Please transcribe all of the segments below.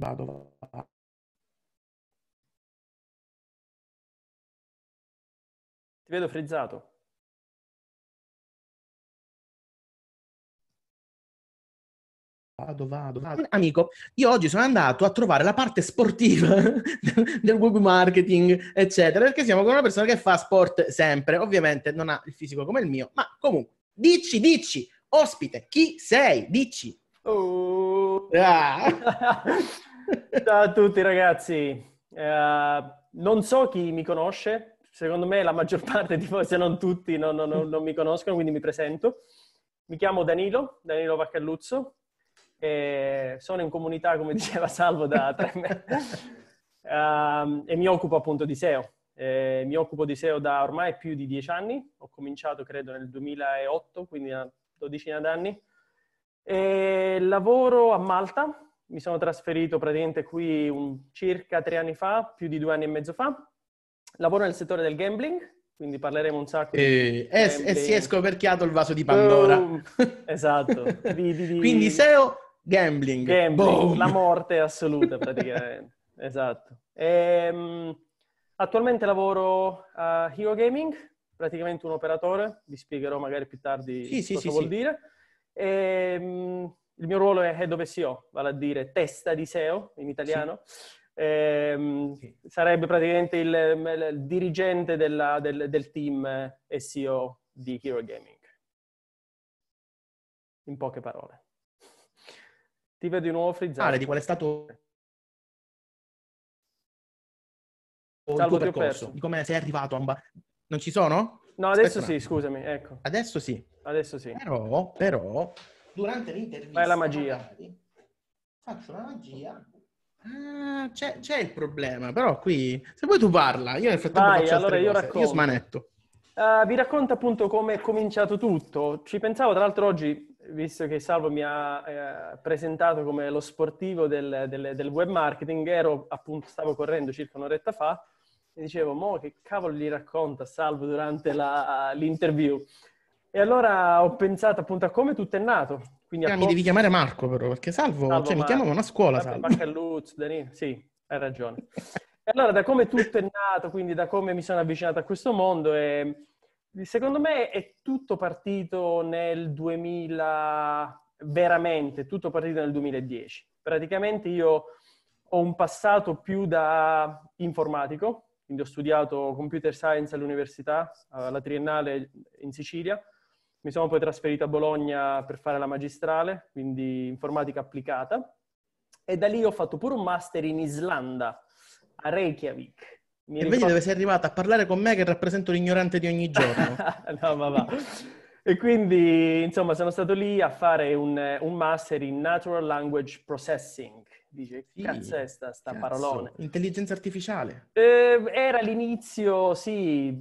Padova Ti vedo frizzato. Vado, vado, vado. Amico, io oggi sono andato a trovare la parte sportiva del web marketing, eccetera, perché siamo con una persona che fa sport sempre. Ovviamente non ha il fisico come il mio, ma comunque, dici, dici, ospite, chi sei? Dici. Oh. Ah. Ciao a tutti ragazzi, uh, non so chi mi conosce, secondo me la maggior parte di voi, se non tutti, no, no, no, non mi conoscono, quindi mi presento. Mi chiamo Danilo, Danilo Vaccalluzzo, sono in comunità, come diceva Salvo, da tre mesi uh, ehm, e mi occupo appunto di SEO. Eh, mi occupo di SEO da ormai più di dieci anni, ho cominciato credo nel 2008, quindi una dodicina d'anni. E lavoro a Malta, mi sono trasferito praticamente qui un, circa tre anni fa, più di due anni e mezzo fa. Lavoro nel settore del gambling, quindi parleremo un sacco eh, di... Es, e si è scoperchiato il vaso di Pandora. Boom. Esatto. Di, di, quindi SEO, gambling. gambling la morte assoluta praticamente. esatto. E, ehm, attualmente lavoro a Hero Gaming, praticamente un operatore, vi spiegherò magari più tardi sì, cosa sì, vuol sì. dire. E, ehm, il mio ruolo è Head of SEO, vale a dire testa di SEO in italiano. Sì. Eh, sì. Sarebbe praticamente il, il dirigente della, del, del, team eh, SEO di Hero Gaming. In poche parole. Ti vedo di nuovo frizzato. Ah, di qual è stato Salvo il tuo percorso, di come sei arrivato a un... Ba... Non ci sono? No, adesso sì, scusami, ecco. Adesso sì. Adesso sì. Però, però, durante l'intervista... È la magia. Magari, faccio una magia. Ah, c'è, c'è, il problema, però qui... Se vuoi tu parla, io nel frattempo Vai, faccio allora io, cose. io smanetto. Uh, vi racconto appunto come è cominciato tutto. Ci pensavo tra l'altro oggi, visto che Salvo mi ha eh, presentato come lo sportivo del, del, del, web marketing, ero appunto, stavo correndo circa un'oretta fa e dicevo, mo che cavolo gli racconta Salvo durante la, l'interview? E allora ho pensato appunto a come tutto è nato. Quindi cioè, mi devi chiamare Marco però, perché Salvo, salvo cioè, Marco. mi chiamava a scuola Salvo. Baccalluz, sì, hai ragione. e allora da come tutto è nato, quindi da come mi sono avvicinato a questo mondo, e, secondo me è tutto partito nel 2000, veramente tutto partito nel 2010. Praticamente io ho un passato più da informatico, quindi ho studiato computer science all'università, alla triennale in Sicilia, mi sono poi trasferito a Bologna per fare la magistrale, quindi informatica applicata. E da lì ho fatto pure un master in Islanda, a Reykjavik. Mi e ricordo... vedi dove sei arrivata a parlare con me che rappresento l'ignorante di ogni giorno. no, ma va. e quindi, insomma, sono stato lì a fare un, un master in Natural Language Processing, dice, sì, cazzo è sta, sta cazzo. parolone? Intelligenza artificiale. Eh, era l'inizio, sì,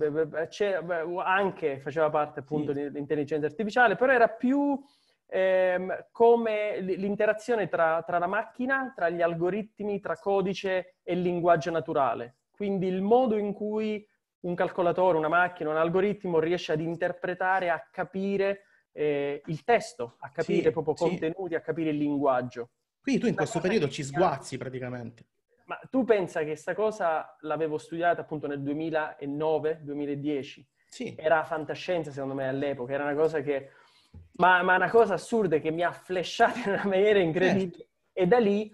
anche faceva parte appunto sì. dell'intelligenza artificiale, però era più ehm, come l'interazione tra, tra la macchina, tra gli algoritmi, tra codice e linguaggio naturale. Quindi il modo in cui un calcolatore, una macchina, un algoritmo riesce ad interpretare, a capire eh, il testo, a capire sì, proprio sì. contenuti, a capire il linguaggio. Quindi tu in questo periodo ci sguazzi praticamente. Ma tu pensa che questa cosa l'avevo studiata appunto nel 2009-2010. Sì. Era fantascienza secondo me all'epoca, era una cosa che... Ma, ma una cosa assurda che mi ha flashato in una maniera incredibile. Certo. E da lì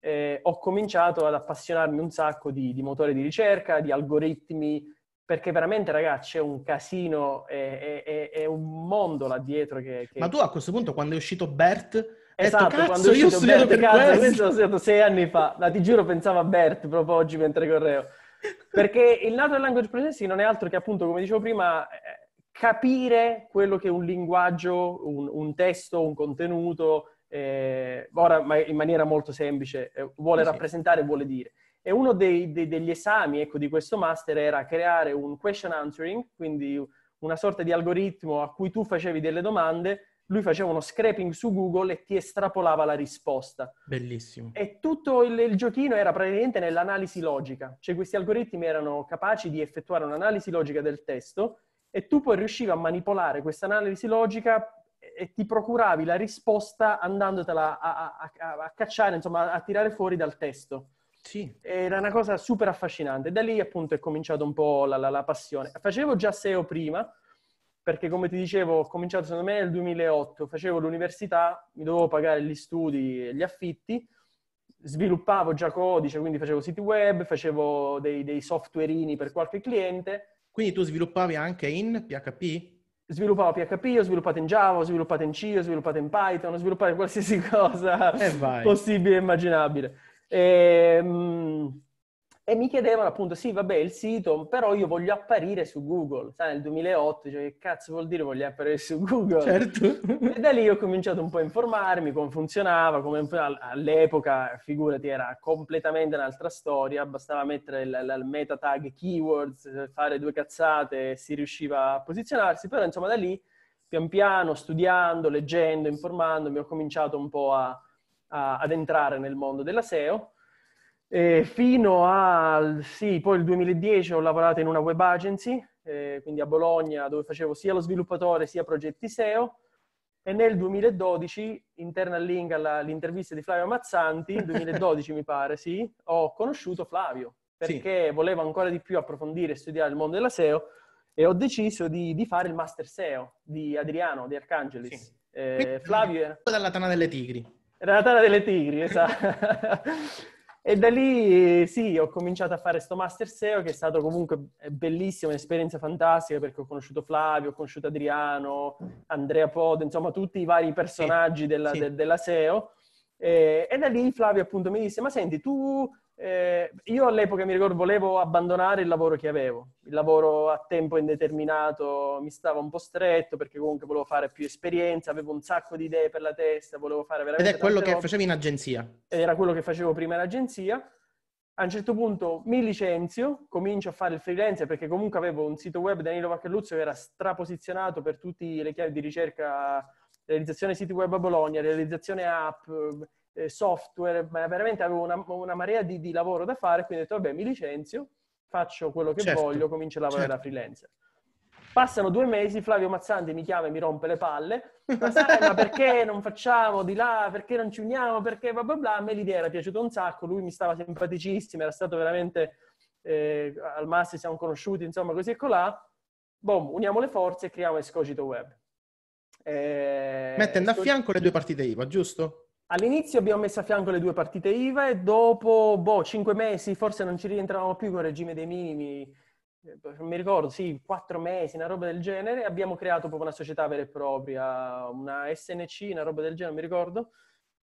eh, ho cominciato ad appassionarmi un sacco di, di motori di ricerca, di algoritmi, perché veramente ragazzi è un casino, è, è, è, un mondo là dietro. Che, che... Ma tu a questo punto quando è uscito BERT Esatto, detto, quando io ho studiato Bert, per cazzo, questo ho studiato sei anni fa. ma ti giuro, pensavo a Bert proprio oggi mentre correvo. Perché il Natural Language Processing non è altro che appunto, come dicevo prima, eh, capire quello che un linguaggio, un, un testo, un contenuto, eh, ora ma in maniera molto semplice, eh, vuole sì. rappresentare, vuole dire. E uno dei, dei, degli esami ecco, di questo master era creare un question answering, quindi una sorta di algoritmo a cui tu facevi delle domande lui faceva uno scraping su Google e ti estrapolava la risposta. Bellissimo. E tutto il, il, giochino era praticamente nell'analisi logica, cioè questi algoritmi erano capaci di effettuare un'analisi logica del testo e tu poi riuscivi a manipolare questa analisi logica e ti procuravi la risposta andandotela a, a, a, a cacciare, insomma, a tirare fuori dal testo. Sì. Era una cosa super affascinante. Da lì appunto è cominciata un po' la, la, la passione. Facevo già SEO prima, perché come ti dicevo ho cominciato secondo me nel 2008, facevo l'università, mi dovevo pagare gli studi e gli affitti, sviluppavo già codice, quindi facevo siti web, facevo dei, dei softwareini per qualche cliente. Quindi tu sviluppavi anche in PHP? Sviluppavo PHP, ho sviluppato in Java, ho sviluppato in C, ho sviluppato in Python, ho sviluppato qualsiasi cosa eh possibile e immaginabile. E, ehm, mh, e mi chiedevano appunto, sì, vabbè, il sito, però io voglio apparire su Google. Sai, nel 2008, cioè, che cazzo vuol dire voglio apparire su Google? Certo. E da lì ho cominciato un po' a informarmi come funzionava, come all'epoca, figurati, era completamente un'altra storia, bastava mettere il, il meta tag keywords, fare due cazzate e si riusciva a posizionarsi, però insomma da lì, pian piano, studiando, leggendo, informandomi, ho cominciato un po' a, a, ad entrare nel mondo della SEO e fino al sì, poi il 2010 ho lavorato in una web agency, eh, quindi a Bologna, dove facevo sia lo sviluppatore sia progetti SEO. E nel 2012, interna link all'intervista di Flavio Mazzanti, 2012 mi pare, sì, ho conosciuto Flavio perché sì. volevo ancora di più approfondire e studiare il mondo della SEO e ho deciso di, di fare il Master SEO di Adriano, di Arcangelis. Sì. Eh, Flavio era... Dalla Tana delle Tigri. Era la Tana delle Tigri, esatto. E da lì sì, ho cominciato a fare sto Master SEO che è stato comunque bellissimo, un'esperienza fantastica perché ho conosciuto Flavio, ho conosciuto Adriano, Andrea Podo, insomma tutti i vari personaggi sì, della, sì. De, della SEO. E, e, da lì Flavio appunto mi disse, ma senti, tu eh, io all'epoca mi ricordo volevo abbandonare il lavoro che avevo, il lavoro a tempo indeterminato mi stava un po' stretto perché comunque volevo fare più esperienza, avevo un sacco di idee per la testa, volevo fare veramente... Ed è quello che robe. facevi in agenzia. Era quello che facevo prima in agenzia. A un certo punto mi licenzio, comincio a fare il freelance perché comunque avevo un sito web Danilo Vaccelluzzo che era straposizionato per tutte le chiavi di ricerca, realizzazione siti web a Bologna, realizzazione app, eh, software, ma veramente avevo una, una marea di, di, lavoro da fare, quindi ho detto vabbè mi licenzio, faccio quello che certo, voglio, comincio a lavorare certo. da freelancer. Passano due mesi, Flavio Mazzanti mi chiama e mi rompe le palle. Ma sai, ma perché non facciamo di là? Perché non ci uniamo? Perché bla bla bla. A me l'idea era piaciuta un sacco, lui mi stava simpaticissimo, era stato veramente... Eh, al massimo siamo conosciuti, insomma, così e colà. Boom, uniamo le forze e creiamo Escogito Web. Eh, Mettendo Escogito... a fianco le due partite IVA, giusto? All'inizio abbiamo messo a fianco le due partite IVA e dopo boh, 5 mesi forse non ci rientravamo più con il regime dei minimi, eh, mi ricordo, sì, quattro mesi, una roba del genere, abbiamo creato proprio una società vera e propria, una SNC, una roba del genere, mi ricordo.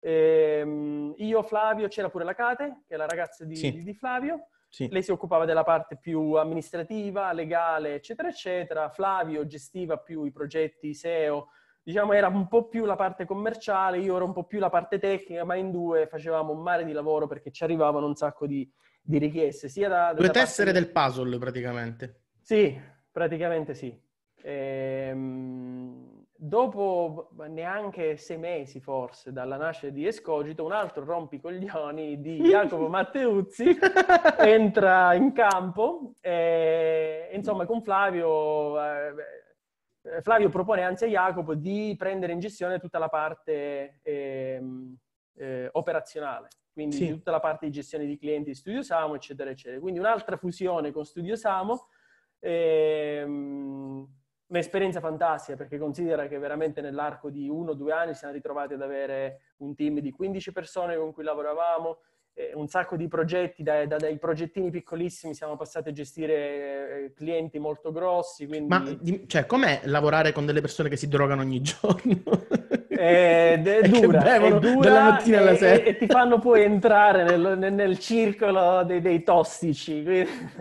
Ehm, io, Flavio, c'era pure la Cate, che è la ragazza di, sì. di Flavio. Sì. Lei si occupava della parte più amministrativa, legale, eccetera, eccetera. Flavio gestiva più i progetti SEO, diciamo, era un po' più la parte commerciale, io ero un po' più la parte tecnica, ma in due facevamo un mare di lavoro perché ci arrivavano un sacco di, di richieste. Sia da, due tessere parte... del puzzle praticamente. Sì, praticamente sì. Ehm, dopo neanche sei mesi forse dalla nascita di Escogito, un altro rompicoglioni di Jacopo Matteuzzi entra in campo e eh, insomma con Flavio... Eh, eh, Flavio propone anzi a Jacopo di prendere in gestione tutta la parte ehm, eh, operazionale, quindi sì. tutta la parte di gestione di clienti di Studio Samo, eccetera, eccetera. Quindi un'altra fusione con Studio Samo, ehm, un'esperienza fantastica perché considera che veramente nell'arco di uno o due anni siamo ritrovati ad avere un team di 15 persone con cui lavoravamo, eh, un sacco di progetti, da, da, dai progettini piccolissimi siamo passati a gestire eh, clienti molto grossi. Quindi... Ma cioè, com'è lavorare con delle persone che si drogano ogni giorno? Eh, è, è, dura, è dura e, e, e, ti fanno poi entrare nel, nel, nel circolo dei, dei tossici.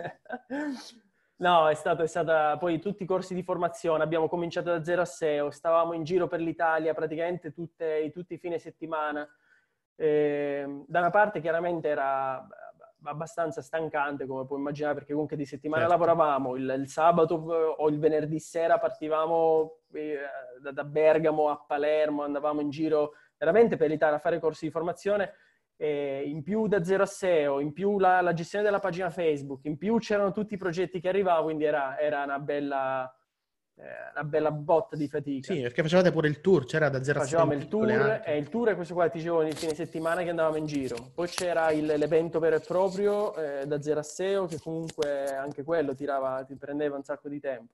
No, è stata, è stata, poi tutti i corsi di formazione, abbiamo cominciato da zero a SEO, stavamo in giro per l'Italia praticamente tutte, tutti i fine settimana Ehm, da una parte chiaramente era abbastanza stancante, come puoi immaginare, perché comunque di settimana certo. lavoravamo, il, il, sabato eh, o il venerdì sera partivamo eh, da, Bergamo a Palermo, andavamo in giro veramente per l'Italia a fare corsi di formazione, eh, in più da zero a SEO, in più la, la, gestione della pagina Facebook, in più c'erano tutti i progetti che arrivavano, quindi era, era una bella eh, una bella botta di fatica. Sì, perché facevate pure il tour, c'era da zero a 6. Facevamo il tour, e eh, il tour è questo qua, ti dicevo, nel fine settimana che andavamo in giro. Poi c'era il, l'evento vero e proprio eh, da zero a SEO, che comunque anche quello tirava, ti prendeva un sacco di tempo.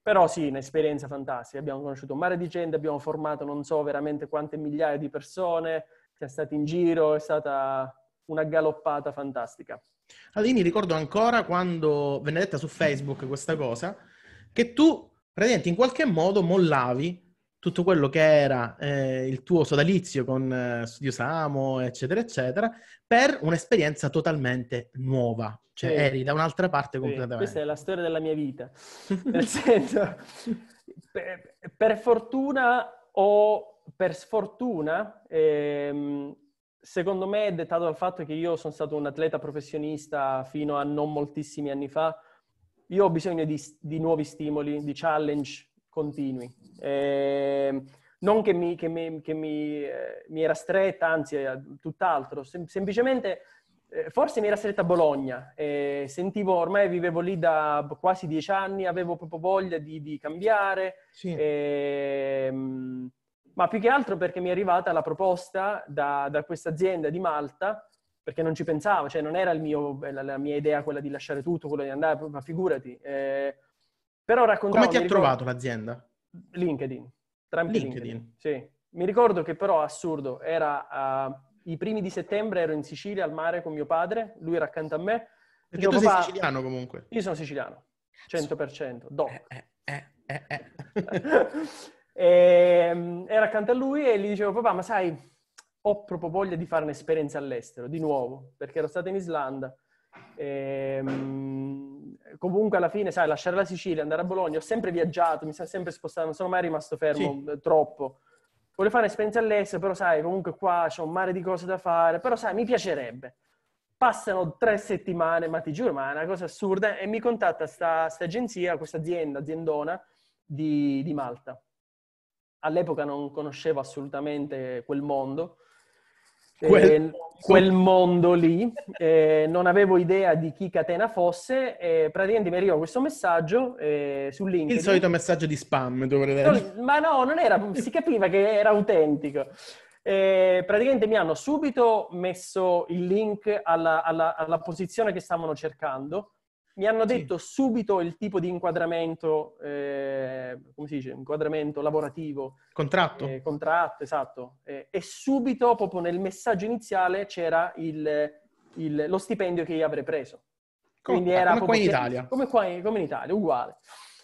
Però sì, un'esperienza fantastica, abbiamo conosciuto un mare di gente, abbiamo formato non so veramente quante migliaia di persone, siamo stati in giro, è stata una galoppata fantastica. Adini, ricordo ancora quando venne detta su Facebook questa cosa, che tu praticamente in qualche modo mollavi tutto quello che era eh, il tuo sodalizio con eh, Studio Samo, eccetera, eccetera, per un'esperienza totalmente nuova. Cioè, sì. eri da un'altra parte sì. completamente. Questa è la storia della mia vita. Nel senso, per, per, fortuna o per sfortuna, ehm, secondo me è dettato dal fatto che io sono stato un atleta professionista fino a non moltissimi anni fa, io ho bisogno di, di nuovi stimoli, di challenge continui. Eh, non che, mi, che, mi, che mi, eh, mi, era stretta, anzi, eh, tutt'altro, Sem- semplicemente eh, forse mi era stretta a Bologna. Eh, sentivo, ormai vivevo lì da quasi dieci anni, avevo proprio voglia di, di cambiare. Sì. Ehm, ma più che altro perché mi è arrivata la proposta da, da questa azienda di Malta perché non ci pensavo, cioè non era mio, la, la, mia idea quella di lasciare tutto, quello di andare, ma figurati. Eh, però raccontavo... Come ti ha trovato l'azienda? LinkedIn, tramite LinkedIn. LinkedIn. Sì. Mi ricordo che però, assurdo, era uh, i primi di settembre ero in Sicilia al mare con mio padre, lui era accanto a me. Perché tu papà, sei siciliano comunque. Io sono siciliano, 100%, doc. Eh, eh, eh, eh. e, eh. ehm, era accanto a lui e gli dicevo, papà, ma sai ho proprio voglia di fare un'esperienza all'estero, di nuovo, perché ero stato in Islanda. E, ehm, comunque alla fine, sai, lasciare la Sicilia, andare a Bologna, ho sempre viaggiato, mi sono sempre spostato, non sono mai rimasto fermo sì. troppo. Volevo fare un'esperienza all'estero, però sai, comunque qua c'è un mare di cose da fare, però sai, mi piacerebbe. Passano tre settimane, ma ti giuro, ma è una cosa assurda, e mi contatta questa agenzia, questa azienda, aziendona di, di Malta. All'epoca non conoscevo assolutamente quel mondo, eh, quel, quel mondo lì, eh, non avevo idea di chi Catena fosse e praticamente mi arriva questo messaggio eh, su LinkedIn. Il solito messaggio di spam dovrebbe essere. ma no, non era, si capiva che era autentico. Eh, praticamente mi hanno subito messo il link alla, alla, alla posizione che stavano cercando mi hanno detto sì. subito il tipo di inquadramento, eh, come si dice, inquadramento lavorativo. Contratto. Eh, contratto, esatto. Eh, e subito, proprio nel messaggio iniziale, c'era il, il, lo stipendio che io avrei preso. Quindi era come qua in Italia. Come, qua come in Italia, uguale.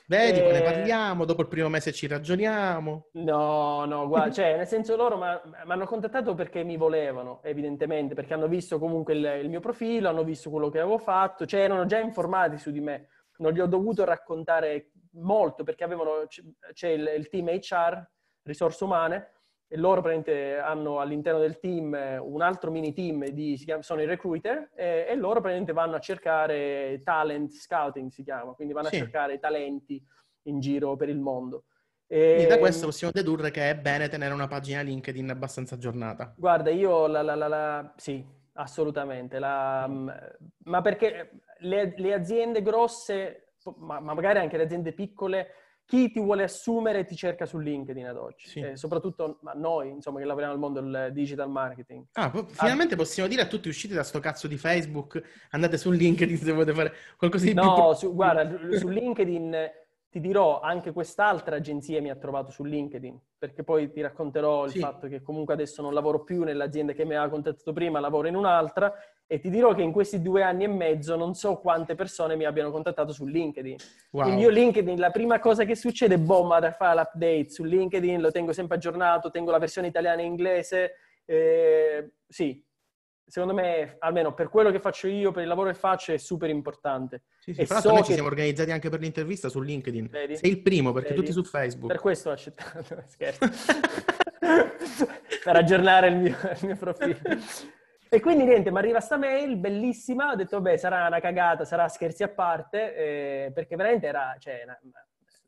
Vedi, e... ne eh. parliamo, dopo il primo mese ci ragioniamo. No, no, guarda, cioè, nel senso loro mi hanno contattato perché mi volevano, evidentemente, perché hanno visto comunque il, il mio profilo, hanno visto quello che avevo fatto, cioè erano già informati su di me. Non gli ho dovuto raccontare molto perché avevano, c'è il, il team HR, risorse umane, e loro hanno all'interno del team eh, un altro mini team, di, chiama, sono i recruiter, e, e, loro vanno a cercare talent scouting, si chiama, quindi vanno sì. a cercare talenti in giro per il mondo. E... da questo mm, possiamo dedurre che è bene tenere una pagina LinkedIn abbastanza aggiornata. Guarda, io la, la, la, la sì, assolutamente. Mm. Mm, ma perché le, le aziende grosse, ma, ma magari anche le aziende piccole, chi ti vuole assumere ti cerca su LinkedIn ad oggi, sì. eh, soprattutto noi insomma, che lavoriamo al mondo del digital marketing. Ah, po- finalmente ah. possiamo dire a tutti uscite da sto cazzo di Facebook, andate su LinkedIn se volete fare qualcosa di no, più... No, guarda, su LinkedIn ti dirò, anche quest'altra agenzia mi ha trovato su LinkedIn, perché poi ti racconterò il sì. fatto che comunque adesso non lavoro più nell'azienda che mi aveva contattato prima, lavoro in un'altra, e ti dirò che in questi due anni e mezzo non so quante persone mi abbiano contattato su LinkedIn. Wow. Il mio LinkedIn, la prima cosa che succede è, boh, da fare l'update su LinkedIn, lo tengo sempre aggiornato, tengo la versione italiana e inglese, eh, sì, secondo me, almeno per quello che faccio io, per il lavoro che faccio, è super importante. Sì, sì, e so noi che... ci siamo organizzati anche per l'intervista su LinkedIn. Vedi? Sei il primo, perché Vedi? tutti su Facebook. Per questo ho accettato, scherzo. per aggiornare il mio, il mio profilo. E quindi niente, mi arriva sta mail bellissima, ho detto beh sarà una cagata, sarà scherzi a parte, eh, perché veramente era... Cioè, una...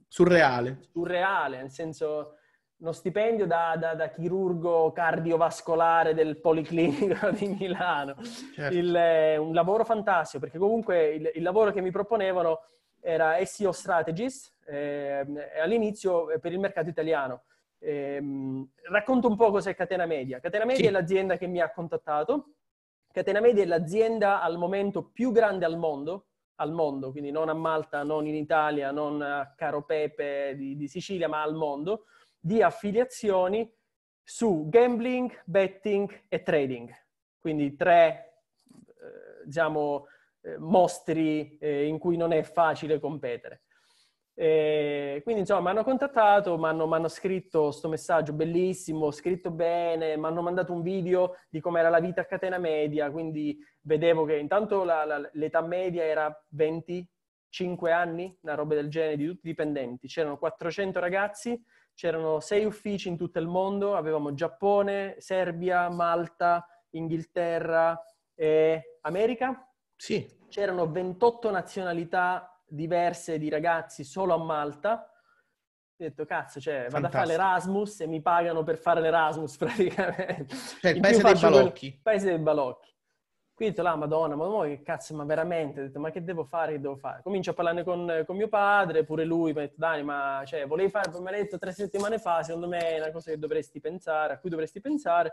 surreale. Surreale, nel senso uno stipendio da, da, da, chirurgo cardiovascolare del Policlinico di Milano. Certo. Il, eh, un lavoro fantastico, perché comunque il, il, lavoro che mi proponevano era SEO Strategist, ehm, eh, all'inizio per il mercato italiano. Eh, racconto un po' cos'è Catena Media. Catena Media sì. è l'azienda che mi ha contattato. Catena Media è l'azienda al momento più grande al mondo, al mondo quindi non a Malta, non in Italia, non a Caro Pepe di, di Sicilia, ma al mondo di affiliazioni su gambling, betting e trading. Quindi tre, eh, diciamo, eh, mostri eh, in cui non è facile competere. E eh, quindi insomma mi hanno contattato, mi hanno, scritto questo messaggio bellissimo, scritto bene, mi hanno mandato un video di com'era la vita a catena media, quindi vedevo che intanto la, la, l'età media era 25 anni, una roba del genere di tutti i dipendenti, c'erano 400 ragazzi c'erano sei uffici in tutto il mondo, avevamo Giappone, Serbia, Malta, Inghilterra e America. Sì. C'erano 28 nazionalità diverse di ragazzi solo a Malta. Ho detto, cazzo, cioè, Fantastico. vado a fare l'Erasmus e mi pagano per fare l'Erasmus praticamente. Cioè, il paese dei balocchi. Quel... Paese dei balocchi. Quindi ho detto, la ah, madonna, ma che cazzo, ma veramente, ho detto, ma che devo fare, che devo fare? Comincio a parlarne con, con mio padre, pure lui, mi ha detto, Dani, ma, cioè, volevi fare, poi mi ha detto tre settimane fa, secondo me è una cosa che dovresti pensare, a cui dovresti pensare.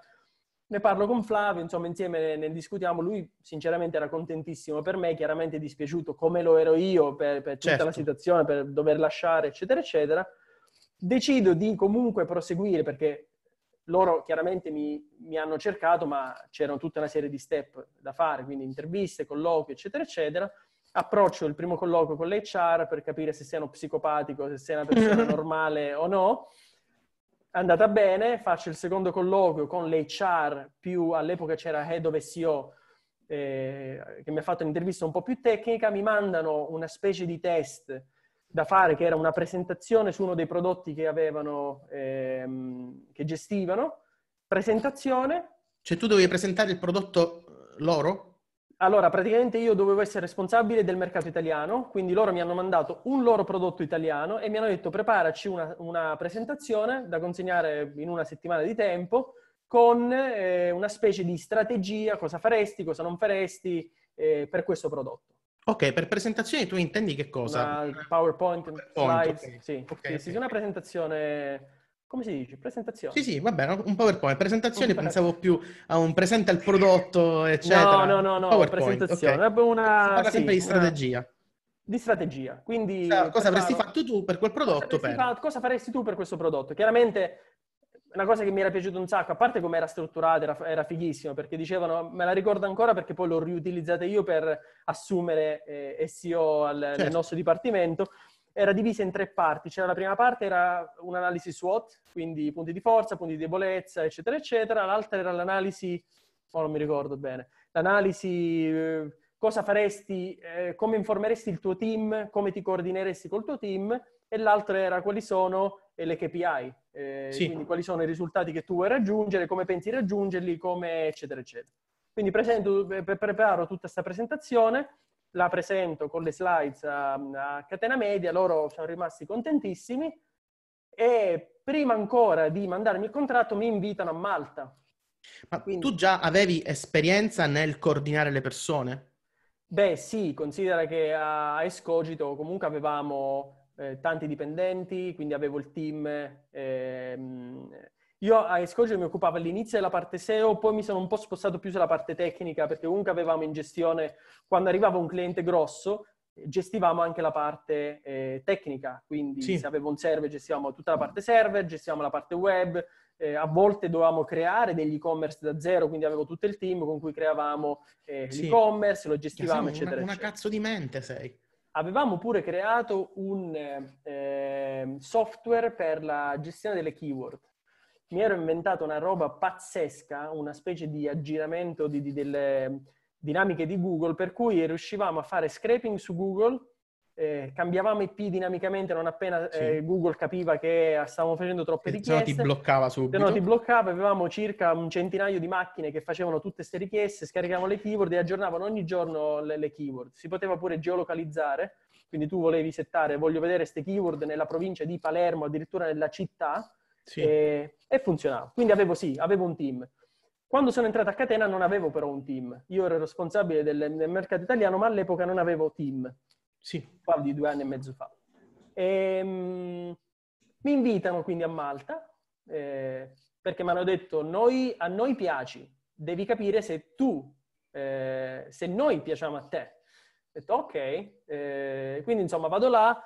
Ne parlo con Flavio, insomma, insieme ne, discutiamo. Lui, sinceramente, era contentissimo per me, chiaramente dispiaciuto, come lo ero io per, per tutta certo. la situazione, per dover lasciare, eccetera, eccetera. Decido di comunque proseguire, perché loro chiaramente mi, mi, hanno cercato, ma c'erano tutta una serie di step da fare, quindi interviste, colloqui, eccetera, eccetera. Approccio il primo colloquio con l'HR per capire se siano psicopatico, se sia una persona normale o no. Andata bene, faccio il secondo colloquio con l'HR, più all'epoca c'era Head of SEO, eh, che mi ha fatto un'intervista un po' più tecnica, mi mandano una specie di test da fare, che era una presentazione su uno dei prodotti che avevano, ehm, che gestivano. Presentazione. Cioè tu dovevi presentare il prodotto eh, loro? Allora, praticamente io dovevo essere responsabile del mercato italiano, quindi loro mi hanno mandato un loro prodotto italiano e mi hanno detto preparaci una, una presentazione da consegnare in una settimana di tempo con eh, una specie di strategia, cosa faresti, cosa non faresti eh, per questo prodotto. Ok, per presentazioni tu intendi che cosa? Una PowerPoint, PowerPoint slides, okay. sì. Okay, sì, okay. una presentazione... Come si dice? Presentazione. Sì, sì, va bene, un PowerPoint. Presentazione un pensavo più a un presente al prodotto, eccetera. No, no, no, no, PowerPoint. presentazione. Okay. Una... Parla sì, sempre di strategia. Una... Di strategia, quindi... Sì, cosa avresti fatto tu per quel prodotto? Cosa, per... Fa... cosa faresti tu per questo prodotto? Chiaramente una cosa che mi era piaciuta un sacco, a parte come era strutturata, era, era, fighissimo, perché dicevano, me la ricordo ancora perché poi l'ho riutilizzata io per assumere eh, SEO al, certo. nel nostro dipartimento, era divisa in tre parti. C'era la prima parte, era un'analisi SWOT, quindi punti di forza, punti di debolezza, eccetera, eccetera. L'altra era l'analisi, oh, non mi ricordo bene, l'analisi eh, cosa faresti, eh, come informeresti il tuo team, come ti coordineresti col tuo team, e l'altra era quali sono eh, le KPI, eh, sì. Quindi quali sono i risultati che tu vuoi raggiungere, come pensi di raggiungerli, come eccetera eccetera. Quindi presento, eh, preparo tutta questa presentazione, la presento con le slides a, a catena media, loro sono rimasti contentissimi e prima ancora di mandarmi il contratto mi invitano a Malta. Ma Quindi, tu già avevi esperienza nel coordinare le persone? Beh sì, considera che a Escogito comunque avevamo eh, tanti dipendenti, quindi avevo il team. Ehm. Io a Escogio mi occupavo all'inizio della parte SEO, poi mi sono un po' spostato più sulla parte tecnica, perché comunque avevamo in gestione, quando arrivava un cliente grosso, gestivamo anche la parte eh, tecnica, quindi sì. se avevo un server gestivamo tutta la parte server, gestivamo la parte web, eh, a volte dovevamo creare degli e-commerce da zero, quindi avevo tutto il team con cui creavamo eh, sì. l'e-commerce, lo gestivamo, eccetera. Una, una cazzo di mente sei. Avevamo pure creato un eh, software per la gestione delle keyword. Mi ero inventato una roba pazzesca, una specie di aggiramento di, di, delle dinamiche di Google, per cui riuscivamo a fare scraping su Google eh, cambiavamo IP dinamicamente non appena eh, sì. eh, Google capiva che eh, stavamo facendo troppe richieste. Se no ti bloccava subito. Se no ti bloccava, avevamo circa un centinaio di macchine che facevano tutte queste richieste, scaricavano le keyword e aggiornavano ogni giorno le, le keyword. Si poteva pure geolocalizzare, quindi tu volevi settare, voglio vedere queste keyword nella provincia di Palermo, addirittura nella città, sì. e, e funzionava. Quindi avevo sì, avevo un team. Quando sono entrato a Catena non avevo però un team. Io ero responsabile del, del mercato italiano, ma all'epoca non avevo team. Sì. Parlo di due anni e mezzo fa. E, um, mi invitano quindi a Malta eh, perché mi hanno detto noi, a noi piaci, devi capire se tu, eh, se noi piacciamo a te. Ho detto ok, eh, quindi insomma vado là,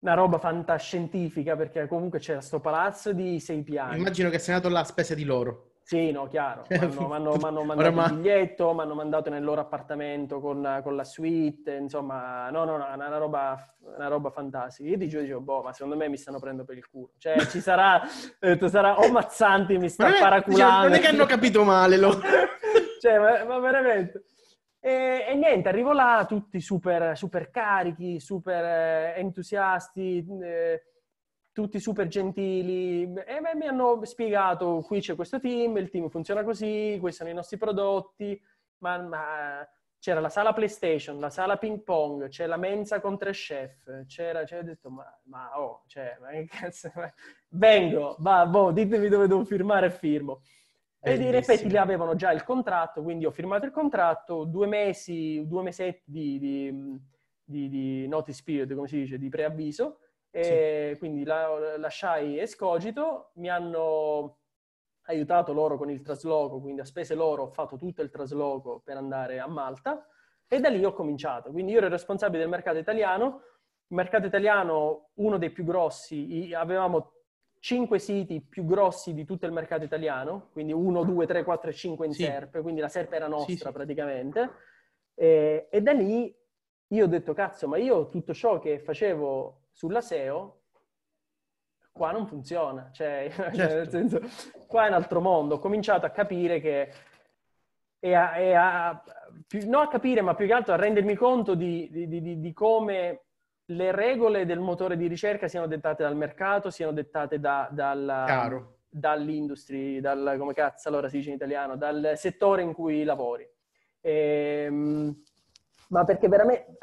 una roba fantascientifica perché comunque c'era sto palazzo di sei piani. Immagino che sei andato là a spese di loro. Sì, no, chiaro. Mi hanno mandato Ormai. il biglietto, mi hanno mandato nel loro appartamento con, con, la suite, insomma, no, no, no, una roba, una roba fantastica. Io ti giuro, dicevo, boh, ma secondo me mi stanno prendendo per il culo. Cioè, ci sarà, detto, sarà o Mazzanti mi sta ma paraculando. non è che hanno capito male loro. cioè, ma, ma veramente... E, e, niente, arrivo là, tutti super, super carichi, super eh, entusiasti... Eh, tutti super gentili e beh, mi hanno spiegato qui c'è questo team, il team funziona così, questi sono i nostri prodotti, ma, ma c'era la sala PlayStation, la sala ping pong, c'è la mensa con tre chef, c'era, c'era detto, ma, ma oh, cioè, ma che cazzo, ma... vengo, va, boh, ditemi dove devo firmare e firmo. E in effetti lì avevano già il contratto, quindi ho firmato il contratto, due mesi, due mesetti di, di, di, di notice period, come si dice, di preavviso, sì. Quindi la, lasciai Escogito, mi hanno aiutato loro con il trasloco, quindi a spese loro ho fatto tutto il trasloco per andare a Malta e da lì ho cominciato. Quindi io ero responsabile del mercato italiano, il mercato italiano uno dei più grossi, avevamo cinque siti più grossi di tutto il mercato italiano, quindi 1, 2, 3, 4 e 5 in sì. SERP, quindi la SERP era nostra sì, sì. praticamente. E, e, da lì io ho detto, cazzo, ma io tutto ciò che facevo sulla SEO qua non funziona, cioè, certo. nel senso, qua è un altro mondo. Ho cominciato a capire che, e a, e a più, non a capire, ma più che altro a rendermi conto di, di, di, di, come le regole del motore di ricerca siano dettate dal mercato, siano dettate da, dal, dall'industria, dal, come cazzo allora si dice in italiano, dal settore in cui lavori. E, ehm, ma perché veramente,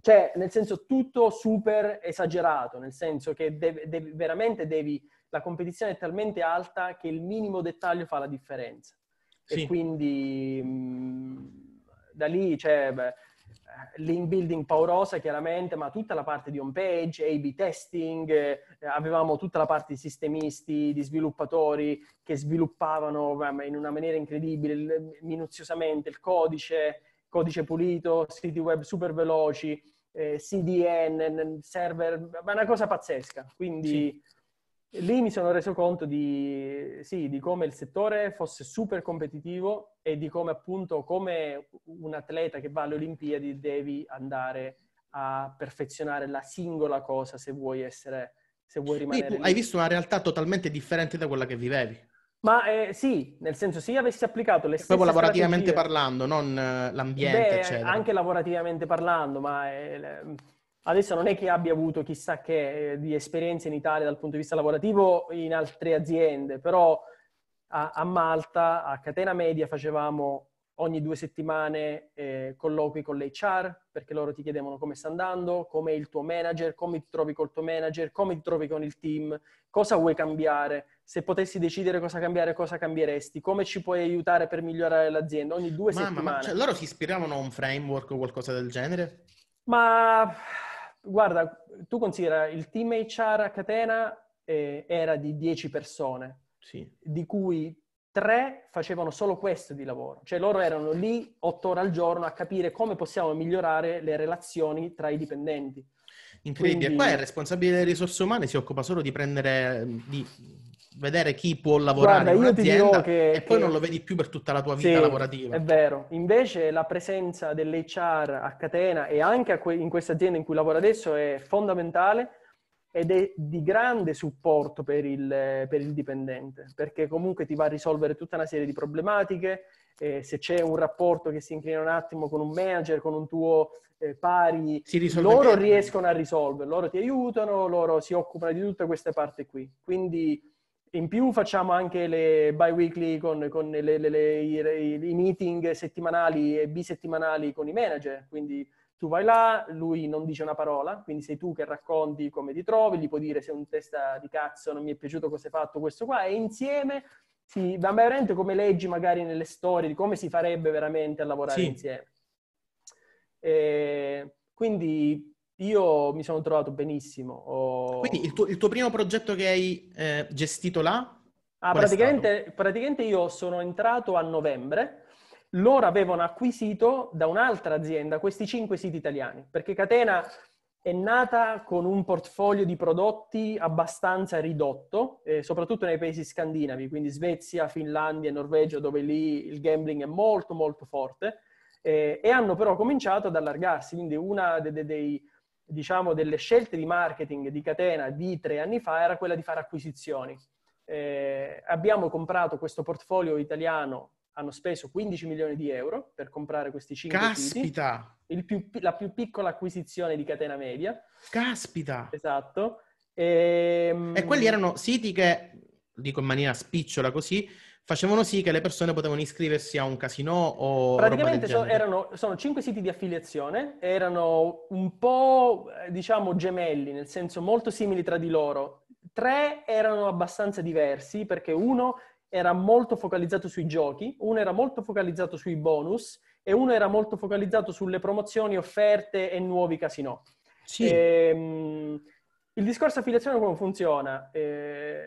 cioè, nel senso tutto super esagerato, nel senso che devi, devi, veramente devi, la competizione è talmente alta che il minimo dettaglio fa la differenza. Sì. E quindi mh, mm, da lì c'è cioè, eh, building paurosa chiaramente, ma tutta la parte di home page, A-B testing, eh, avevamo tutta la parte di sistemisti, di sviluppatori che sviluppavano in una maniera incredibile, minuziosamente il codice, codice pulito, siti web super veloci, eh, CDN, server, ma una cosa pazzesca. Quindi sì. lì mi sono reso conto di, sì, di come il settore fosse super competitivo e di come appunto come un atleta che va alle Olimpiadi devi andare a perfezionare la singola cosa se vuoi essere se vuoi rimanere. Sì, hai visto una realtà totalmente differente da quella che vivevi. Ma eh, sì, nel senso, se io avessi applicato le stesse Proprio lavorativamente parlando, non eh, l'ambiente, beh, eccetera. Anche lavorativamente parlando, ma eh, adesso non è che abbia avuto chissà che eh, di esperienze in Italia dal punto di vista lavorativo in altre aziende, però a, a Malta, a Catena Media, facevamo ogni due settimane eh, colloqui con l'HR, perché loro ti chiedevano come sta andando, com'è il tuo manager, come ti trovi col tuo manager, come ti trovi con il team, cosa vuoi cambiare, se potessi decidere cosa cambiare, cosa cambieresti, come ci puoi aiutare per migliorare l'azienda ogni due Mamma, settimane. Ma cioè, loro si ispiravano a un framework o qualcosa del genere? Ma guarda, tu considera il team HR a catena eh, era di 10 persone, sì. di cui tre facevano solo questo di lavoro, cioè loro erano lì otto ore al giorno a capire come possiamo migliorare le relazioni tra i dipendenti. Incredibile, Quindi... qua il responsabile delle risorse umane si occupa solo di prendere, mm, di vedere chi può lavorare Guarda, in un'azienda che, e poi che... non lo vedi più per tutta la tua vita sì, lavorativa. È vero, invece la presenza dell'HR a catena e anche in questa azienda in cui lavoro adesso è fondamentale ed è di grande supporto per il, per il, dipendente, perché comunque ti va a risolvere tutta una serie di problematiche, eh, se c'è un rapporto che si inclina un attimo con un manager, con un tuo eh, pari, loro bene. riescono a risolverlo, loro ti aiutano, loro si occupano di tutte queste parti qui. Quindi in più facciamo anche le bi-weekly con, con le, le, le, i, i meeting settimanali e bisettimanali con i manager, quindi tu vai là, lui non dice una parola, quindi sei tu che racconti come ti trovi, gli puoi dire sei un testa di cazzo, non mi è piaciuto cosa hai fatto, questo qua, e insieme si, va veramente come leggi magari nelle storie di come si farebbe veramente a lavorare sì. insieme. E quindi io mi sono trovato benissimo. Ho... Quindi il tuo, il tuo, primo progetto che hai eh, gestito là? Ah, praticamente, praticamente, io sono entrato a novembre loro avevano acquisito da un'altra azienda questi cinque siti italiani, perché Catena è nata con un portfolio di prodotti abbastanza ridotto, eh, soprattutto nei paesi scandinavi, quindi Svezia, Finlandia, Norvegia, dove lì il gambling è molto molto forte, eh, e hanno però cominciato ad allargarsi, quindi una de- de- dei, diciamo, delle scelte di marketing di Catena di tre anni fa era quella di fare acquisizioni. Eh, abbiamo comprato questo portfolio italiano hanno speso 15 milioni di euro per comprare questi 5 Caspita! Siti, più, la più piccola acquisizione di catena media. Caspita! Esatto. E, e ehm quelli erano siti che, dico in maniera spicciola così, facevano sì che le persone potevano iscriversi a un casino o praticamente so, erano, sono cinque siti di affiliazione erano un po' eh, diciamo gemelli nel senso molto simili tra di loro tre erano abbastanza diversi perché uno era molto focalizzato sui giochi, uno era molto focalizzato sui bonus e uno era molto focalizzato sulle promozioni, offerte e nuovi casino. Sì. E, ehm, il discorso affiliazione come funziona? Eh,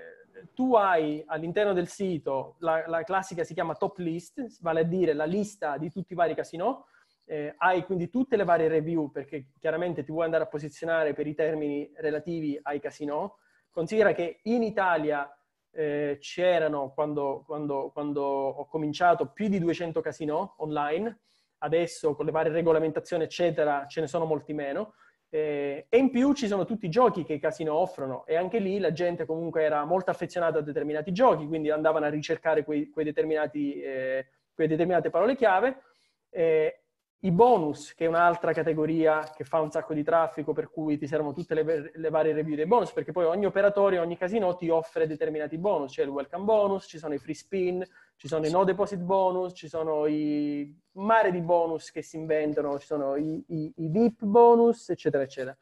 tu hai all'interno del sito la, la, classica si chiama top list, vale a dire la lista di tutti i vari casino, eh, hai quindi tutte le varie review perché chiaramente ti vuoi andare a posizionare per i termini relativi ai casino. Considera che in Italia eh, c'erano, quando, quando, quando, ho cominciato, più di 200 casino online, adesso con le varie regolamentazioni eccetera ce ne sono molti meno, eh, e in più ci sono tutti i giochi che i casino offrono e anche lì la gente comunque era molto affezionata a determinati giochi, quindi andavano a ricercare quei, quei eh, quelle determinate parole chiave. Eh, i bonus, che è un'altra categoria che fa un sacco di traffico, per cui ti servono tutte le, le varie review dei bonus, perché poi ogni operatore, ogni casino ti offre determinati bonus. C'è il welcome bonus, ci sono i free spin, ci sono i no deposit bonus, ci sono i mare di bonus che si inventano, ci sono i, i, i VIP bonus, eccetera, eccetera.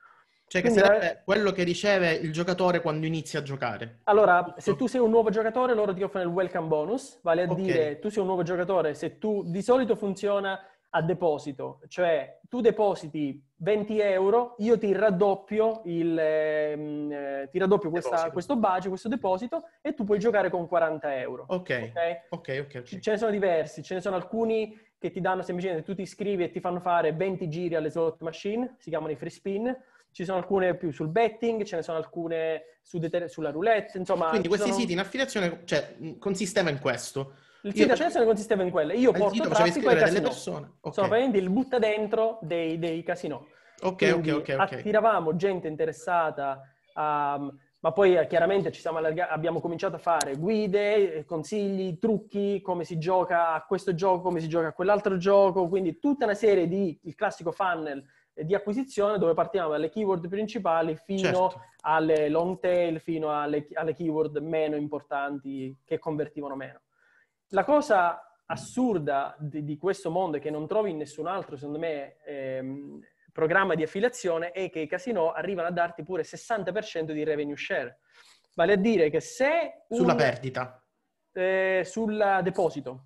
Cioè che Quindi, sarebbe quello che riceve il giocatore quando inizia a giocare. Allora, se tu sei un nuovo giocatore, loro ti offrono il welcome bonus, vale a okay. dire tu sei un nuovo giocatore, se tu di solito funziona a deposito, cioè tu depositi 20 euro, io ti raddoppio, il, ehm, eh, ti raddoppio questa, questo budget, questo deposito e tu puoi giocare con 40 euro. Ok, ok, ok. okay, okay. Ce ne sono diversi, ce ne sono alcuni che ti danno semplicemente, tu ti iscrivi e ti fanno fare 20 giri alle slot machine, si chiamano i free spin, ci sono alcune più sul betting, ce ne sono alcune su deter- sulla roulette, insomma... Quindi questi sono... siti in affiliazione, cioè, consisteva in questo il feed attention consisteva in quelle. Io eh, porto io traffico ai casinò. Persone. Okay. Sono praticamente il butta dentro dei, dei casinò. Ok, Quindi ok, ok. okay. Attiravamo gente interessata a... Ehm, ma poi eh, chiaramente allarga- abbiamo cominciato a fare guide, eh, consigli, trucchi, come si gioca a questo gioco, come si gioca a quell'altro gioco, quindi tutta una serie di, il classico funnel di acquisizione dove partiamo dalle keyword principali fino certo. alle long tail, fino alle, alle keyword meno importanti che convertivano meno. La cosa assurda di, di questo mondo e che non trovi in nessun altro, secondo me, ehm, programma di affiliazione è che i casino arrivano a darti pure 60% di revenue share. Vale a dire che se... Un, sulla perdita. Eh, sul deposito.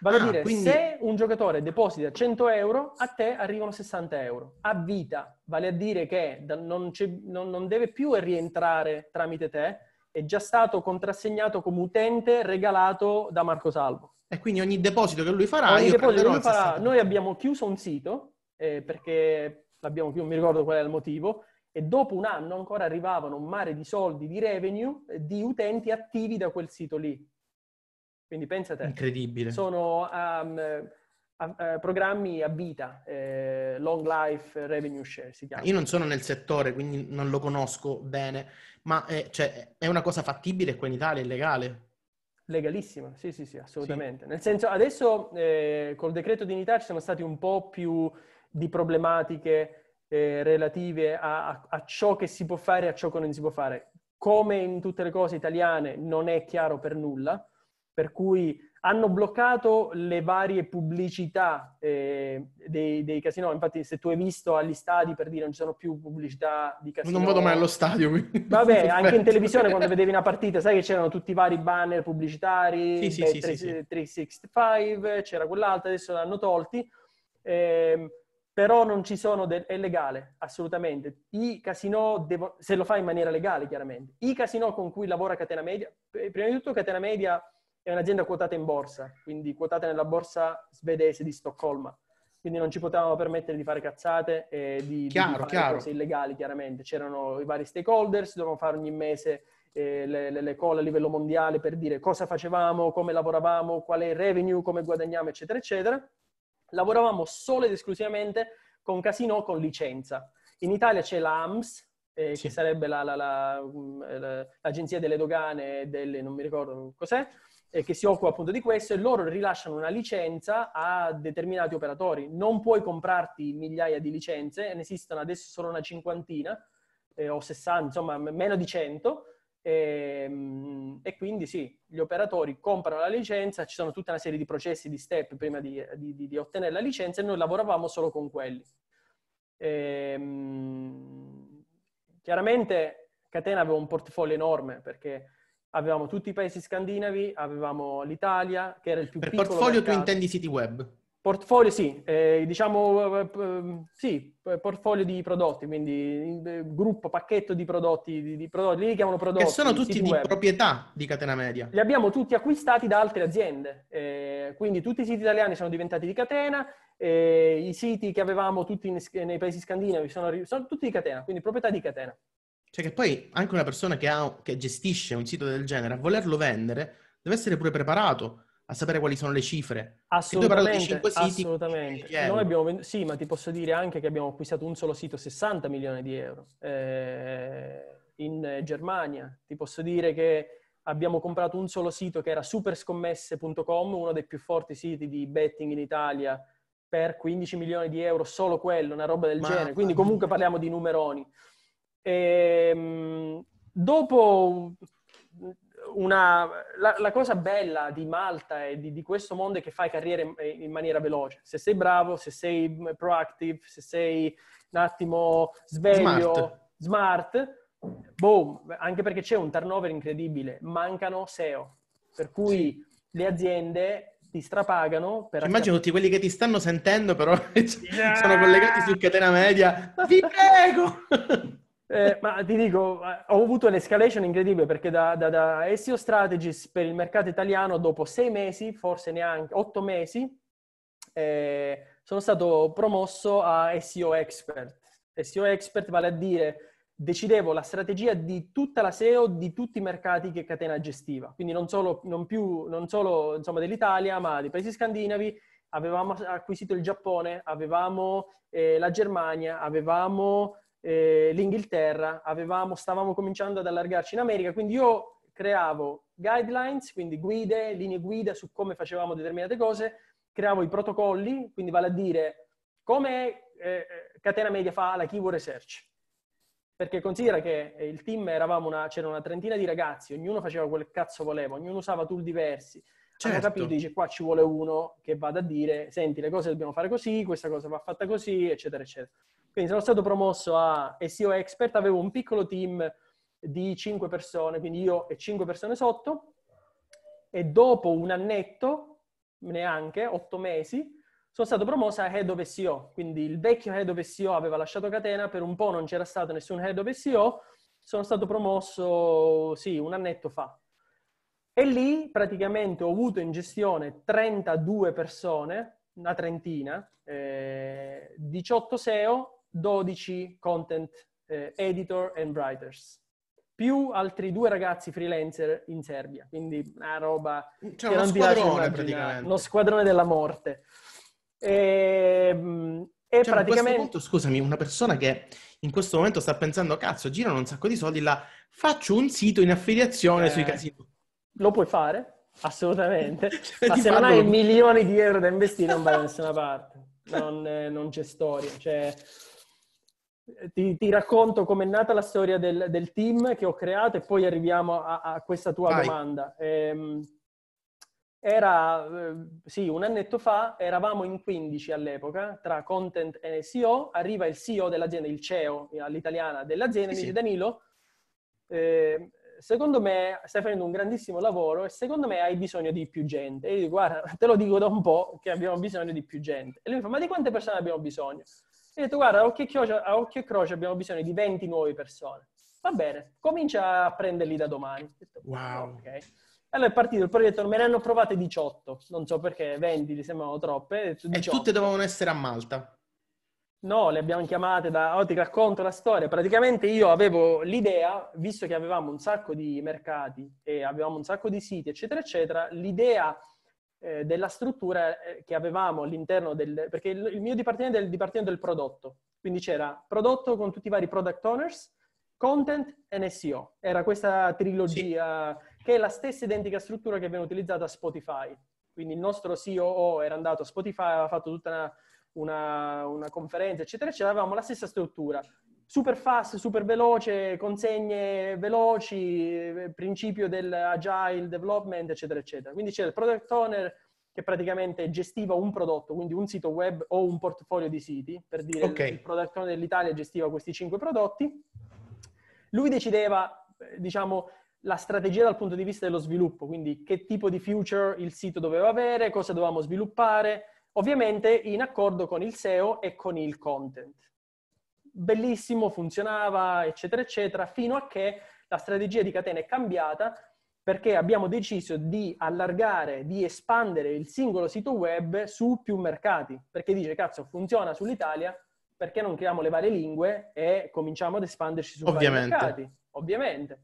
Vale ah, a dire, quindi... se un giocatore deposita 100 euro, a te arrivano 60 euro a vita. Vale a dire che non, non, non deve più rientrare tramite te, è già stato contrassegnato come utente regalato da Marco Salvo. E quindi ogni deposito che lui farà, ogni deposito che lui farà noi abbiamo chiuso un sito, eh, perché l'abbiamo chiuso, non mi ricordo qual è il motivo, e dopo un anno ancora arrivavano un mare di soldi, di revenue, eh, di utenti attivi da quel sito lì. Quindi pensate. Incredibile. Sono... Um, eh, programmi a vita, eh, long life revenue share si chiama. Io non sono nel settore, quindi non lo conosco bene, ma è, eh, cioè, è una cosa fattibile qua in Italia, è legale? Legalissima, sì, sì, sì, assolutamente. Sì. Nel senso, adesso eh, col decreto di dignità ci sono stati un po' più di problematiche eh, relative a, a, a, ciò che si può fare e a ciò che non si può fare. Come in tutte le cose italiane non è chiaro per nulla, per cui hanno bloccato le varie pubblicità eh, dei, dei casino. Infatti, se tu hai visto agli stadi, per dire, non ci sono più pubblicità di casino. Non vado mai allo stadio, quindi. Vabbè, anche in televisione quando vedevi una partita, sai che c'erano tutti i vari banner pubblicitari, sì, beh, sì, 3, sì, 365, c'era quell'altro, adesso l'hanno tolti. Eh, però non ci sono, de- è legale, assolutamente. I casino, devo- se lo fa in maniera legale chiaramente, i casino con cui lavora Catena Media, eh, prima di tutto Catena Media è un'azienda quotata in borsa, quindi quotata nella borsa svedese di Stoccolma. Quindi non ci potevamo permettere di fare cazzate e di, chiaro, di fare cose illegali, chiaramente. C'erano i vari stakeholders, dovevamo fare ogni mese eh, le, le, le call a livello mondiale per dire cosa facevamo, come lavoravamo, qual è il revenue, come guadagniamo, eccetera, eccetera. Lavoravamo solo ed esclusivamente con casino con licenza. In Italia c'è l'AMS, eh, sì. che sarebbe la, la, mm, eh, la, l'agenzia delle dogane, delle, non mi ricordo cos'è, eh, che si occupa appunto di questo e loro rilasciano una licenza a determinati operatori. Non puoi comprarti migliaia di licenze, ne esistono adesso solo una cinquantina eh, o 60, insomma meno di 100. E, ehm, e, quindi sì, gli operatori comprano la licenza, ci sono tutta una serie di processi, di step prima di, di, di, di ottenere la licenza e noi lavoravamo solo con quelli. E, ehm, chiaramente Catena aveva un portfolio enorme perché avevamo tutti i paesi scandinavi, avevamo l'Italia, che era il più per piccolo. Per portfolio mercato. tu intendi siti web? Portfolio sì, eh, diciamo eh, eh, mm, sì, eh, portfolio di prodotti, quindi gruppo, pacchetto di prodotti, di, di prodotti, li chiamano prodotti. Che sono tutti di web. proprietà di Catena Media. Li abbiamo tutti acquistati da altre aziende, eh, quindi tutti i siti italiani sono diventati di Catena, eh, i siti che avevamo tutti in, nei paesi scandinavi sono, sono tutti di Catena, quindi proprietà di Catena. Cioè che poi anche una persona che, ha, che gestisce un sito del genere, a volerlo vendere, deve essere pure preparato a sapere quali sono le cifre. Assolutamente, siti, assolutamente. Noi abbiamo, sì, ma ti posso dire anche che abbiamo acquistato un solo sito 60 milioni di euro eh, in Germania. Ti posso dire che abbiamo comprato un solo sito che era superscommesse.com, uno dei più forti siti di betting in Italia, per 15 milioni di euro, solo quello, una roba del ma, genere. Quindi comunque parliamo di numeroni. E, ehm, dopo una, la, la, cosa bella di Malta e di, di, questo mondo è che fai carriera in, in, maniera veloce. Se sei bravo, se sei proactive, se sei un attimo sveglio, smart, smart boom, anche perché c'è un turnover incredibile, mancano SEO, per cui le aziende ti strapagano. Per Immagino accattare. tutti quelli che ti stanno sentendo, però yeah! sono collegati su catena media. Ma vi prego! Eh, ma ti dico, eh, ho avuto un'escalation incredibile perché da, da, da SEO Strategist per il mercato italiano dopo sei mesi, forse neanche otto mesi, eh, sono stato promosso a SEO Expert. SEO Expert vale a dire decidevo la strategia di tutta la SEO di tutti i mercati che catena gestiva, quindi non solo, non più, non solo insomma, dell'Italia ma dei paesi scandinavi, avevamo acquisito il Giappone, avevamo eh, la Germania, avevamo eh, l'Inghilterra, avevamo, stavamo cominciando ad allargarci in America, quindi io creavo guidelines, quindi guide, linee guida su come facevamo determinate cose, creavo i protocolli, quindi vale a dire come eh, eh Catena Media fa la keyword research. Perché considera che eh, il team eravamo una, c'era una trentina di ragazzi, ognuno faceva quel cazzo voleva, ognuno usava tool diversi. Certo. Hanno capito, dice qua ci vuole uno che vada a dire, senti le cose dobbiamo fare così, questa cosa va fatta così, eccetera, eccetera. Quindi sono stato promosso a SEO expert, avevo un piccolo team di 5 persone, quindi io e 5 persone sotto, e dopo un annetto, neanche, 8 mesi, sono stato promosso a Head of SEO, quindi il vecchio Head of SEO aveva lasciato catena, per un po' non c'era stato nessun Head of SEO, sono stato promosso, sì, un annetto fa. E lì praticamente ho avuto in gestione 32 persone, una trentina, eh, 18 SEO 12 content eh, editor and writers più altri due ragazzi freelancer in Serbia, quindi una roba cioè, che non ti lascia immaginare, uno squadrone della morte. E, ehm, e cioè, praticamente... Punto, scusami, una persona che in questo momento sta pensando, cazzo, girano un sacco di soldi, la faccio un sito in affiliazione eh, sui casini. Lo puoi fare, assolutamente, cioè, ma se non hai milioni di euro da investire non vai da nessuna parte, non, eh, non c'è storia, cioè ti, ti, racconto com'è nata la storia del, del, team che ho creato e poi arriviamo a, a questa tua Vai. domanda. Ehm, era, eh, sì, un annetto fa eravamo in 15 all'epoca, tra content e CEO, arriva il CEO dell'azienda, il CEO eh, all'italiana dell'azienda, sì, mi dice Danilo, eh, secondo me stai facendo un grandissimo lavoro e secondo me hai bisogno di più gente. E io dico, guarda, te lo dico da un po' che abbiamo bisogno di più gente. E lui mi fa, ma di quante persone abbiamo bisogno? Ho detto, guarda, a occhio, croce, a occhio e croce abbiamo bisogno di 20 nuove persone. Va bene, comincia a prenderli da domani. wow. Okay. Allora è partito il progetto, me ne hanno provate 18, non so perché, 20 li sembravano troppe. Eh, e tutte dovevano essere a Malta? No, le abbiamo chiamate da... Oh, ti racconto la storia. Praticamente io avevo l'idea, visto che avevamo un sacco di mercati e avevamo un sacco di siti, eccetera, eccetera, l'idea eh, della struttura eh, che avevamo all'interno del... perché il, il mio dipartimento era il dipartimento del prodotto, quindi c'era prodotto con tutti i vari product owners, content e SEO. Era questa trilogia sì. che è la stessa identica struttura che viene utilizzata a Spotify. Quindi il nostro COO era andato a Spotify, aveva fatto tutta una, una, una conferenza, eccetera, eccetera. Avevamo la stessa struttura super fast, super veloce, consegne veloci, eh, principio del agile development, eccetera, eccetera. Quindi c'è il product owner che praticamente gestiva un prodotto, quindi un sito web o un portfolio di siti, per dire okay. il product owner dell'Italia gestiva questi cinque prodotti. Lui decideva, eh, diciamo, la strategia dal punto di vista dello sviluppo, quindi che tipo di future il sito doveva avere, cosa dovevamo sviluppare, ovviamente in accordo con il SEO e con il content bellissimo, funzionava, eccetera, eccetera, fino a che la strategia di catena è cambiata perché abbiamo deciso di allargare, di espandere il singolo sito web su più mercati, perché dice, cazzo, funziona sull'Italia, perché non creiamo le varie lingue e cominciamo ad espanderci su vari mercati? Ovviamente.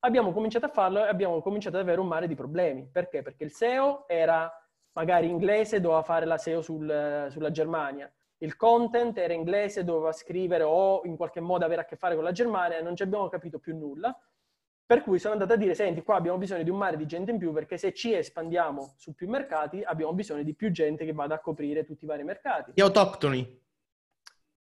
Abbiamo cominciato a farlo e abbiamo cominciato ad avere un mare di problemi. Perché? Perché il SEO era magari inglese, doveva fare la SEO sul, sulla Germania il content era inglese, doveva scrivere o in qualche modo avere a che fare con la Germania, non ci abbiamo capito più nulla. Per cui sono andato a dire, senti, qua abbiamo bisogno di un mare di gente in più perché se ci espandiamo su più mercati abbiamo bisogno di più gente che vada a coprire tutti i vari mercati. Di autoctoni.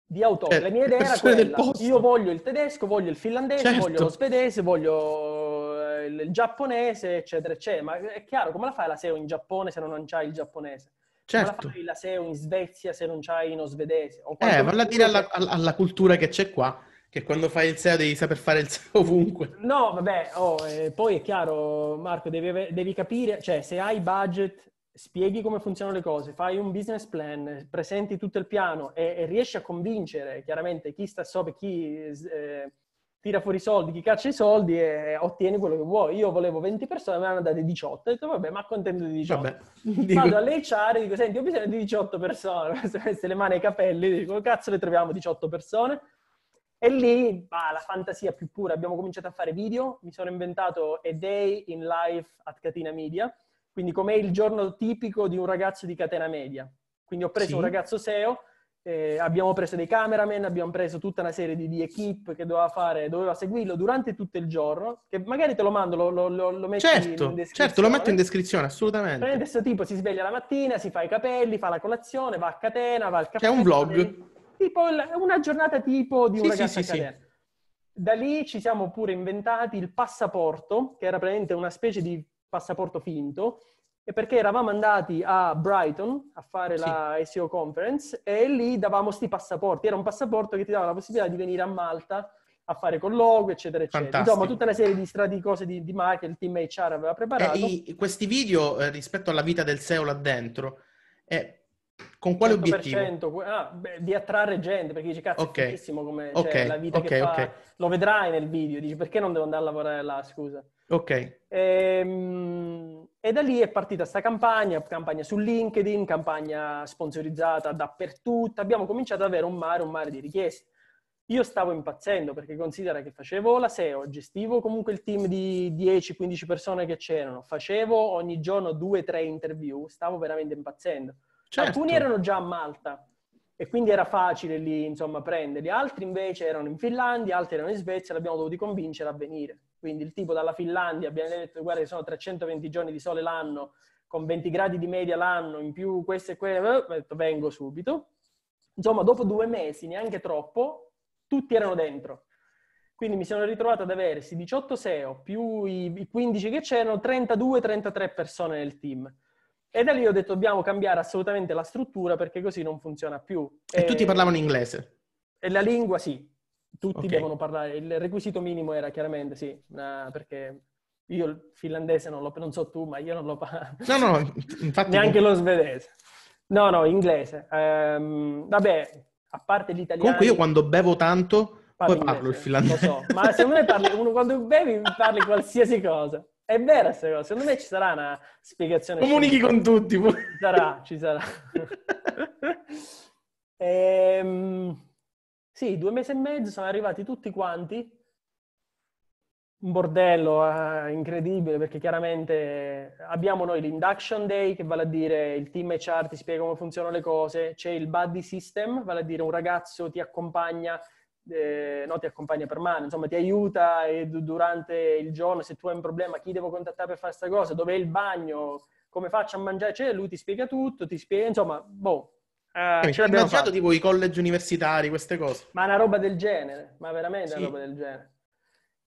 Di autoctoni. Eh, La mia idea era quella, io voglio il tedesco, voglio il finlandese, certo. voglio lo svedese, voglio eh, il giapponese, eccetera, eccetera. Ma è chiaro, come la fai la SEO in Giappone se non c'hai il giapponese? Certo. Come la SEO in Svezia se non c'hai in osvedese? Eh, valla a dire alla, alla, cultura che c'è qua, che quando fai il SEO devi saper fare il SEO ovunque. No, vabbè, oh, eh, poi è chiaro, Marco, devi, devi, capire, cioè se hai budget, spieghi come funzionano le cose, fai un business plan, presenti tutto il piano e, e riesci a convincere chiaramente chi sta sopra, e chi... Eh, tira fuori i soldi, chi caccia i soldi e ottieni quello che vuoi. Io volevo 20 persone, mi ne hanno date 18. Ho detto, vabbè, ma contento di 18. Vabbè, dico... Vado all'HR e dico, senti, ho bisogno di 18 persone. Se le mani ai capelli, dico, cazzo le troviamo 18 persone? E lì, bah, la fantasia più pura. Abbiamo cominciato a fare video. Mi sono inventato A Day in Life at Catena Media. Quindi com'è il giorno tipico di un ragazzo di Catena Media. Quindi ho preso sì. un ragazzo SEO eh, abbiamo preso dei cameraman, abbiamo preso tutta una serie di, di equip che doveva, fare, doveva seguirlo durante tutto il giorno, che magari te lo mando, lo, lo, lo, lo metti certo, in descrizione. Certo, lo metto in descrizione, assolutamente. Prende questo tipo, si sveglia la mattina, si fa i capelli, fa la colazione, va a catena, va al caffè. C'è un vlog. tipo una giornata tipo di un sì, ragazzo sì, a catena. Sì, da lì ci siamo pure inventati il passaporto, che era praticamente una specie di passaporto finto, e perché eravamo andati a Brighton a fare sì. la SEO conference e lì davamo sti passaporti. Era un passaporto che ti dava la possibilità di venire a Malta a fare colloqui, eccetera, eccetera. Fantastico. Insomma, tutta una serie di strati cose di, di marketing, il team HR aveva preparato. E i, questi video eh, rispetto alla vita del SEO là dentro, eh, con quale certo, obiettivo? Ah, beh, di attrarre gente, perché dici, cazzo, okay. è come cioè, okay. cioè, la vita okay. che fa. Lo vedrai nel video, dici, perché non devo andare a lavorare là, scusa? Ok. E, ehm, e, da lì è partita questa campagna, campagna su LinkedIn, campagna sponsorizzata dappertutto. Abbiamo cominciato ad avere un mare, un mare di richieste. Io stavo impazzendo perché considera che facevo la SEO, gestivo comunque il team di 10-15 persone che c'erano, facevo ogni giorno 2-3 interview, stavo veramente impazzendo. Certo. Alcuni erano già a Malta, e quindi era facile lì, insomma, prenderli. Altri invece erano in Finlandia, altri erano in Svezia, l'abbiamo dovuto convincere a venire. Quindi il tipo dalla Finlandia, abbiamo detto, guarda, che sono 320 giorni di sole l'anno, con 20 gradi di media l'anno, in più questo e quello, eh, ho detto, vengo subito. Insomma, dopo due mesi, neanche troppo, tutti erano dentro. Quindi mi sono ritrovato ad avere 18 SEO più i 15 che c'erano, 32-33 persone nel team. E da lì ho detto dobbiamo cambiare assolutamente la struttura perché così non funziona più. E, e tutti parlavano inglese? E la lingua sì, tutti okay. devono parlare. Il requisito minimo era chiaramente sì, perché io il finlandese non lo non so tu, ma io non lo parlo. No, no, infatti. Neanche lo svedese. No, no, inglese. Ehm, vabbè, a parte l'italiano. Comunque io quando bevo tanto, parlo poi inglese, parlo il finlandese. Lo so, ma se me parli, uno, quando bevi parli qualsiasi cosa. È vera questa cosa. secondo me ci sarà una spiegazione. Comunichi con tutti. Ci sarà, ci sarà. ehm, sì, due mesi e mezzo sono arrivati tutti quanti. Un bordello eh, incredibile perché chiaramente abbiamo noi l'induction day, che vale a dire il team HR ti spiega come funzionano le cose, c'è il buddy system, vale a dire un ragazzo ti accompagna eh, no, ti accompagna per mano, insomma ti aiuta e durante il giorno se tu hai un problema chi devo contattare per fare questa cosa, dov'è il bagno, come faccio a mangiare, cioè, lui ti spiega tutto, ti spiega, insomma, boh. Eh, ce immaginato fatta. tipo i college universitari, queste cose. Ma una roba del genere, ma veramente sì. una roba del genere.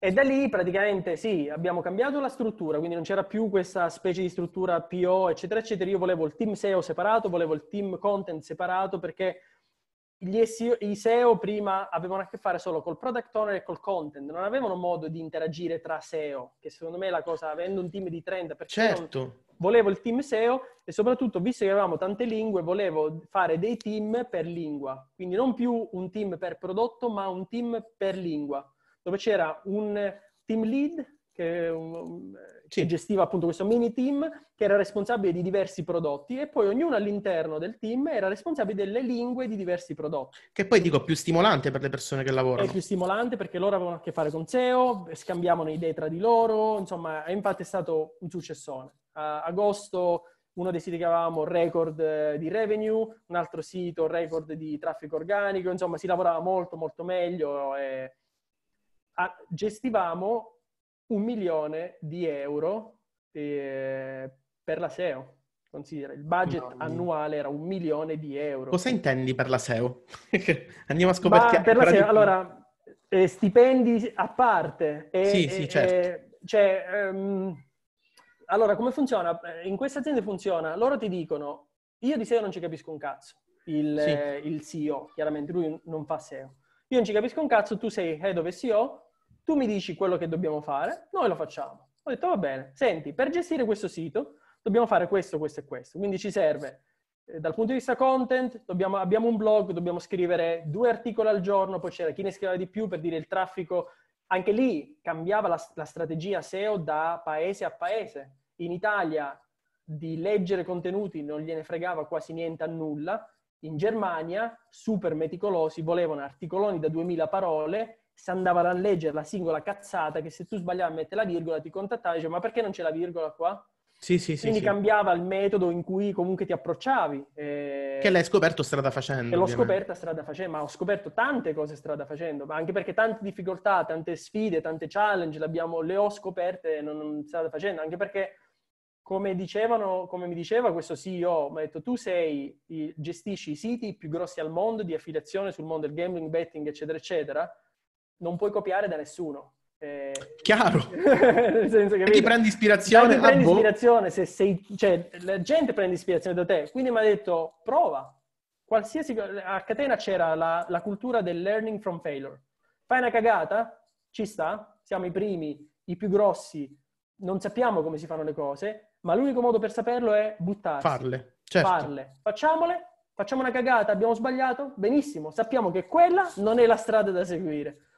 E da lì praticamente sì, abbiamo cambiato la struttura, quindi non c'era più questa specie di struttura PO, eccetera, eccetera. Io volevo il team SEO separato, volevo il team content separato perché gli SEO, i SEO prima avevano a che fare solo col product owner e col content, non avevano modo di interagire tra SEO, che secondo me è la cosa, avendo un team di 30 persone, certo. volevo il team SEO e soprattutto, visto che avevamo tante lingue, volevo fare dei team per lingua, quindi non più un team per prodotto, ma un team per lingua, dove c'era un team lead, che, è un, sì. che gestiva appunto questo mini team che era responsabile di diversi prodotti e poi ognuno all'interno del team era responsabile delle lingue di diversi prodotti. Che poi dico più stimolante per le persone che lavorano. È più stimolante perché loro avevano a che fare con SEO, scambiavano idee tra di loro, insomma, è infatti stato un successone. A agosto uno dei siti che avevamo record eh, di revenue, un altro sito record di traffico organico, insomma si lavorava molto molto meglio e ah, gestivamo un milione di euro eh, per la SEO. Considera, il budget no, annuale era un milione di euro. Cosa intendi per la SEO? Andiamo a scoprire. Per la SEO, allora, eh, stipendi a parte. E, eh, sì, sì, eh, certo. E, cioè, ehm, allora, come funziona? Eh, in queste aziende funziona, loro ti dicono, io di SEO non ci capisco un cazzo, il, sì. eh, il CEO, chiaramente lui non fa SEO. Io non ci capisco un cazzo, tu sei head of SEO, tu mi dici quello che dobbiamo fare, noi lo facciamo. Ho detto, va bene, senti, per gestire questo sito dobbiamo fare questo, questo e questo. Quindi ci serve, eh, dal punto di vista content, dobbiamo, abbiamo un blog, dobbiamo scrivere due articoli al giorno, poi c'era chi ne scriveva di più per dire il traffico. Anche lì cambiava la, la strategia SEO da paese a paese. In Italia di leggere contenuti non gliene fregava quasi niente a nulla. In Germania, super meticolosi, volevano articoloni da 2000 parole se andavano a leggere la singola cazzata che se tu sbagliavi a mettere la virgola ti contattava e diceva, ma perché non c'è la virgola qua? Sì, sì, Quindi sì, cambiava il metodo in cui comunque ti approcciavi. E... Eh. Che l'hai scoperto strada facendo. Che l'ho scoperta strada facendo, ma ho scoperto tante cose strada facendo, ma anche perché tante difficoltà, tante sfide, tante challenge le, abbiamo, le ho scoperte non, strada facendo, anche perché come, dicevano, come mi diceva questo CEO, mi ha detto tu sei, gestisci i siti più grossi al mondo di affiliazione sul mondo del gambling, betting, eccetera, eccetera, non puoi copiare da nessuno. Eh, Chiaro. nel senso che, chi prende ispirazione? Chi prende ah, boh. ispirazione se sei, cioè, la gente prende ispirazione da te. Quindi mi ha detto, prova. Qualsiasi, a catena c'era la, la cultura del learning from failure. Fai una cagata? Ci sta. Siamo i primi, i più grossi. Non sappiamo come si fanno le cose, ma l'unico modo per saperlo è buttarsi. Farle. Certo. Farle. Facciamole. Facciamo una cagata, abbiamo sbagliato? Benissimo, sappiamo che quella non è la strada da seguire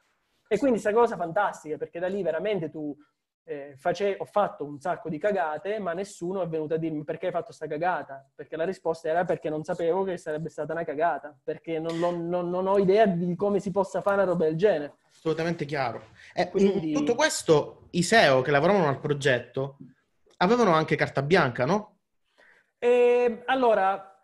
e quindi questa cosa fantastica, perché da lì veramente tu eh, face, ho fatto un sacco di cagate, ma nessuno è venuto a dirmi perché hai fatto questa cagata, perché la risposta era perché non sapevo che sarebbe stata una cagata, perché non, non, non, non ho idea di come si possa fare una roba del genere. Assolutamente chiaro. Eh, Quindi... In tutto questo, i SEO che lavoravano al progetto avevano anche carta bianca, no? Eh, allora,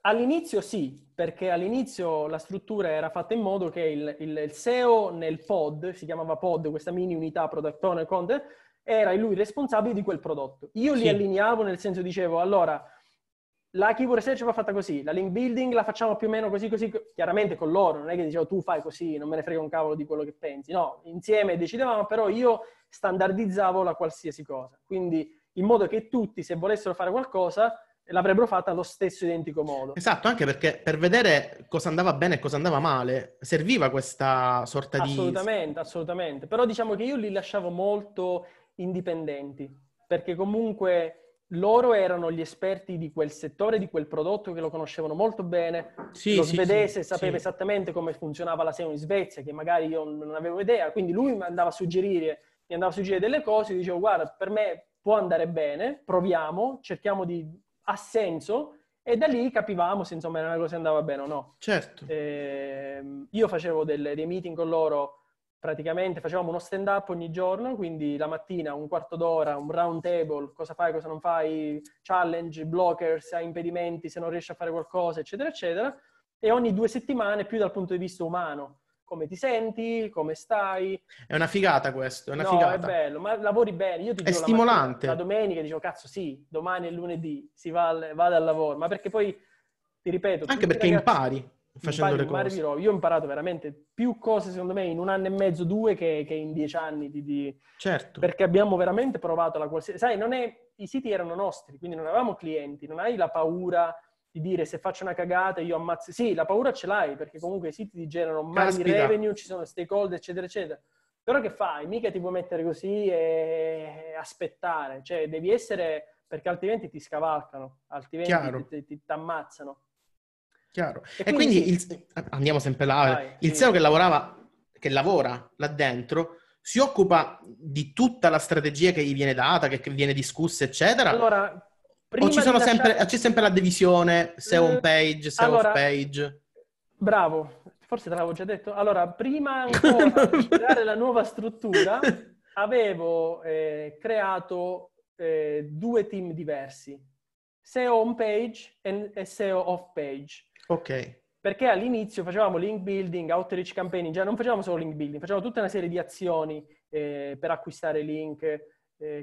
All'inizio sì, perché all'inizio la struttura era fatta in modo che il, il, il SEO nel pod, si chiamava pod, questa mini unità product owner content, era lui responsabile di quel prodotto. Io li allineavo nel senso dicevo, allora, la keyword research va fatta così, la link building la facciamo più o meno così, così, chiaramente con loro, non è che dicevo tu fai così, non me ne frega un cavolo di quello che pensi, no, insieme decidevamo, però io standardizzavo la qualsiasi cosa, quindi in modo che tutti, se volessero fare qualcosa, l'avrebbero fatta allo stesso identico modo. Esatto, anche perché per vedere cosa andava bene e cosa andava male serviva questa sorta di... Assolutamente, assolutamente. Però diciamo che io li lasciavo molto indipendenti, perché comunque loro erano gli esperti di quel settore, di quel prodotto che lo conoscevano molto bene. Sì, lo svedese sì, sapeva sì. esattamente come funzionava la SEO in Svezia, che magari io non avevo idea, quindi lui mi andava a suggerire, mi andava a suggerire delle cose, dicevo guarda, per me può andare bene, proviamo, cerchiamo di ha senso e da lì capivamo se insomma era una cosa che andava bene o no. Certo. Eh, io facevo delle, dei meeting con loro, praticamente facevamo uno stand up ogni giorno, quindi la mattina un quarto d'ora, un round table, cosa fai, cosa non fai, challenge, blockers, hai impedimenti se non riesci a fare qualcosa, eccetera, eccetera. E ogni due settimane più dal punto di vista umano come ti senti, come stai. È una figata questo, è una no, figata. è bello, ma lavori bene. Io ti è stimolante. La, la domenica dicevo, cazzo sì, domani è lunedì, si va al, vado al lavoro. Ma perché poi, ti ripeto... Anche perché ragazzi, impari facendo impari, le cose. Impari, io ho imparato veramente più cose, secondo me, in un anno e mezzo, due, che, che in dieci anni. Di, di... Certo. Perché abbiamo veramente provato la qualsiasi... Sai, non è... I siti erano nostri, quindi non avevamo clienti, non hai la paura di dire se faccio una cagata io ammazzo. Sì, la paura ce l'hai perché comunque i siti ti generano mani revenue, ci sono stakeholder, eccetera, eccetera. Però che fai? Mica ti puoi mettere così e aspettare, cioè devi essere perché altrimenti ti scavalcano, altrimenti ti ammazzano. Chiaro. E, e quindi, quindi il, andiamo sempre là. Eh. Vai, il SEO sì. che lavorava, che lavora là dentro, si occupa di tutta la strategia che gli viene data, che, che viene discussa, eccetera. Allora, Prima ci lasciare... sempre, c'è sempre la divisione se on mm, page, se allora, off page? Bravo, forse te l'avevo già detto. Allora, prima ancora di creare la nuova struttura, avevo eh, creato eh, due team diversi, SEO on page e SEO off page. Ok. Perché all'inizio facevamo link building, outreach campaigning, già non facevamo solo link building, facevamo tutta una serie di azioni eh, per acquistare link eh,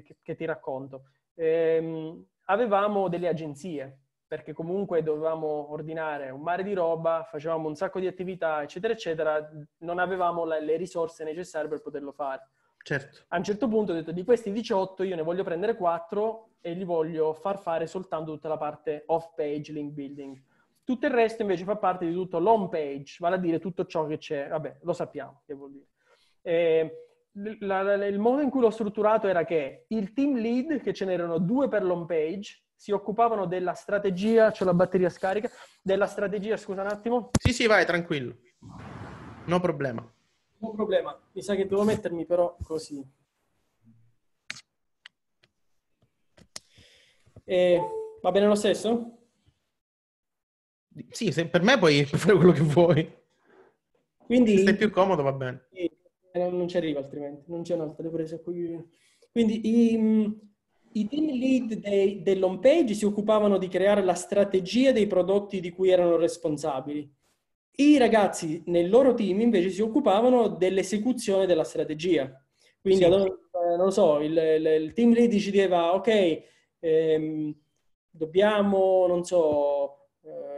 che, che, ti racconto. Eh, avevamo delle agenzie, perché comunque dovevamo ordinare un mare di roba, facevamo un sacco di attività, eccetera, eccetera, non avevamo la, le risorse necessarie per poterlo fare. Certo. A un certo punto ho detto di questi 18 io ne voglio prendere 4 e li voglio far fare soltanto tutta la parte off-page link building. Tutto il resto invece fa parte di tutto l'home page, vale a dire tutto ciò che c'è, vabbè, lo sappiamo che vuol dire. Eh, la, la, il modo in cui l'ho strutturato era che il team lead, che ce n'erano due per l'home page, si occupavano della strategia, cioè la batteria scarica, della strategia, scusa un attimo. Sì, sì, vai, tranquillo. No problema. No problema. Mi sa che devo mettermi però così. E, va bene lo stesso? Sì, per me puoi fare quello che vuoi. Quindi... Se sei più comodo va bene. Sì. Eh, non, non ci arriva altrimenti, non c'è un'altra ripresa. Cui... Quindi i, i team lead dei, dell'home page si occupavano di creare la strategia dei prodotti di cui erano responsabili. I ragazzi nel loro team invece si occupavano dell'esecuzione della strategia. Quindi, sì. allora, eh, non lo so, il, il, il, team lead diceva, ok, ehm, dobbiamo, non so, eh,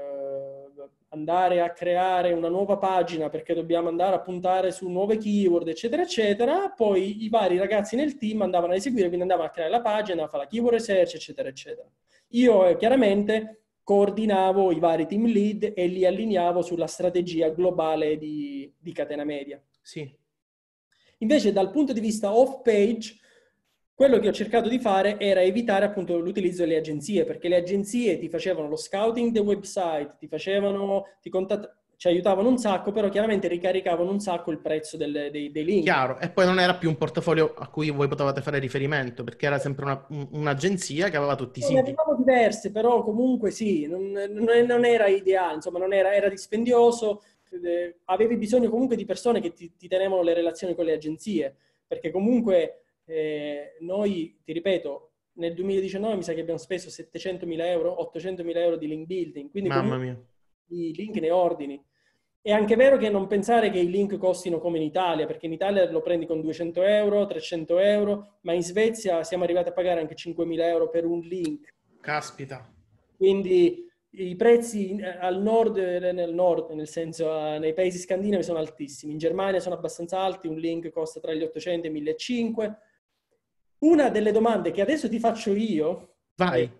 andare a creare una nuova pagina perché dobbiamo andare a puntare su nuove keyword, eccetera, eccetera, poi i vari ragazzi nel team andavano a eseguire, quindi andavano a creare la pagina, a fare la keyword research, eccetera, eccetera. Io eh, chiaramente coordinavo i vari team lead e li allineavo sulla strategia globale di, di catena media. Sì. Invece dal punto di vista off page, quello che ho cercato di fare era evitare appunto l'utilizzo delle agenzie, perché le agenzie ti facevano lo scouting del website, ti facevano, ti contattavano, ci aiutavano un sacco, però chiaramente ricaricavano un sacco il prezzo delle, dei, dei, link. Chiaro, e poi non era più un portafoglio a cui voi potevate fare riferimento, perché era sempre una, un'agenzia che aveva tutti i siti. Ne avevamo diverse, però comunque sì, non, non era ideale, insomma, era, era, dispendioso, eh, avevi bisogno comunque di persone che ti, ti tenevano le relazioni con le agenzie, perché comunque eh, noi, ti ripeto, nel 2019 mi sa che abbiamo speso 700.000 euro, 800.000 euro di link building, quindi Mamma mia. i link ne ordini. È anche vero che non pensare che i link costino come in Italia, perché in Italia lo prendi con 200 euro, 300 euro, ma in Svezia siamo arrivati a pagare anche 5.000 euro per un link. Caspita. Quindi i prezzi eh, al nord, eh, nel nord, nel senso eh, nei paesi scandinavi sono altissimi. In Germania sono abbastanza alti, un link costa tra gli 800 e i 1500, una delle domande che adesso ti faccio io, Vai. Eh,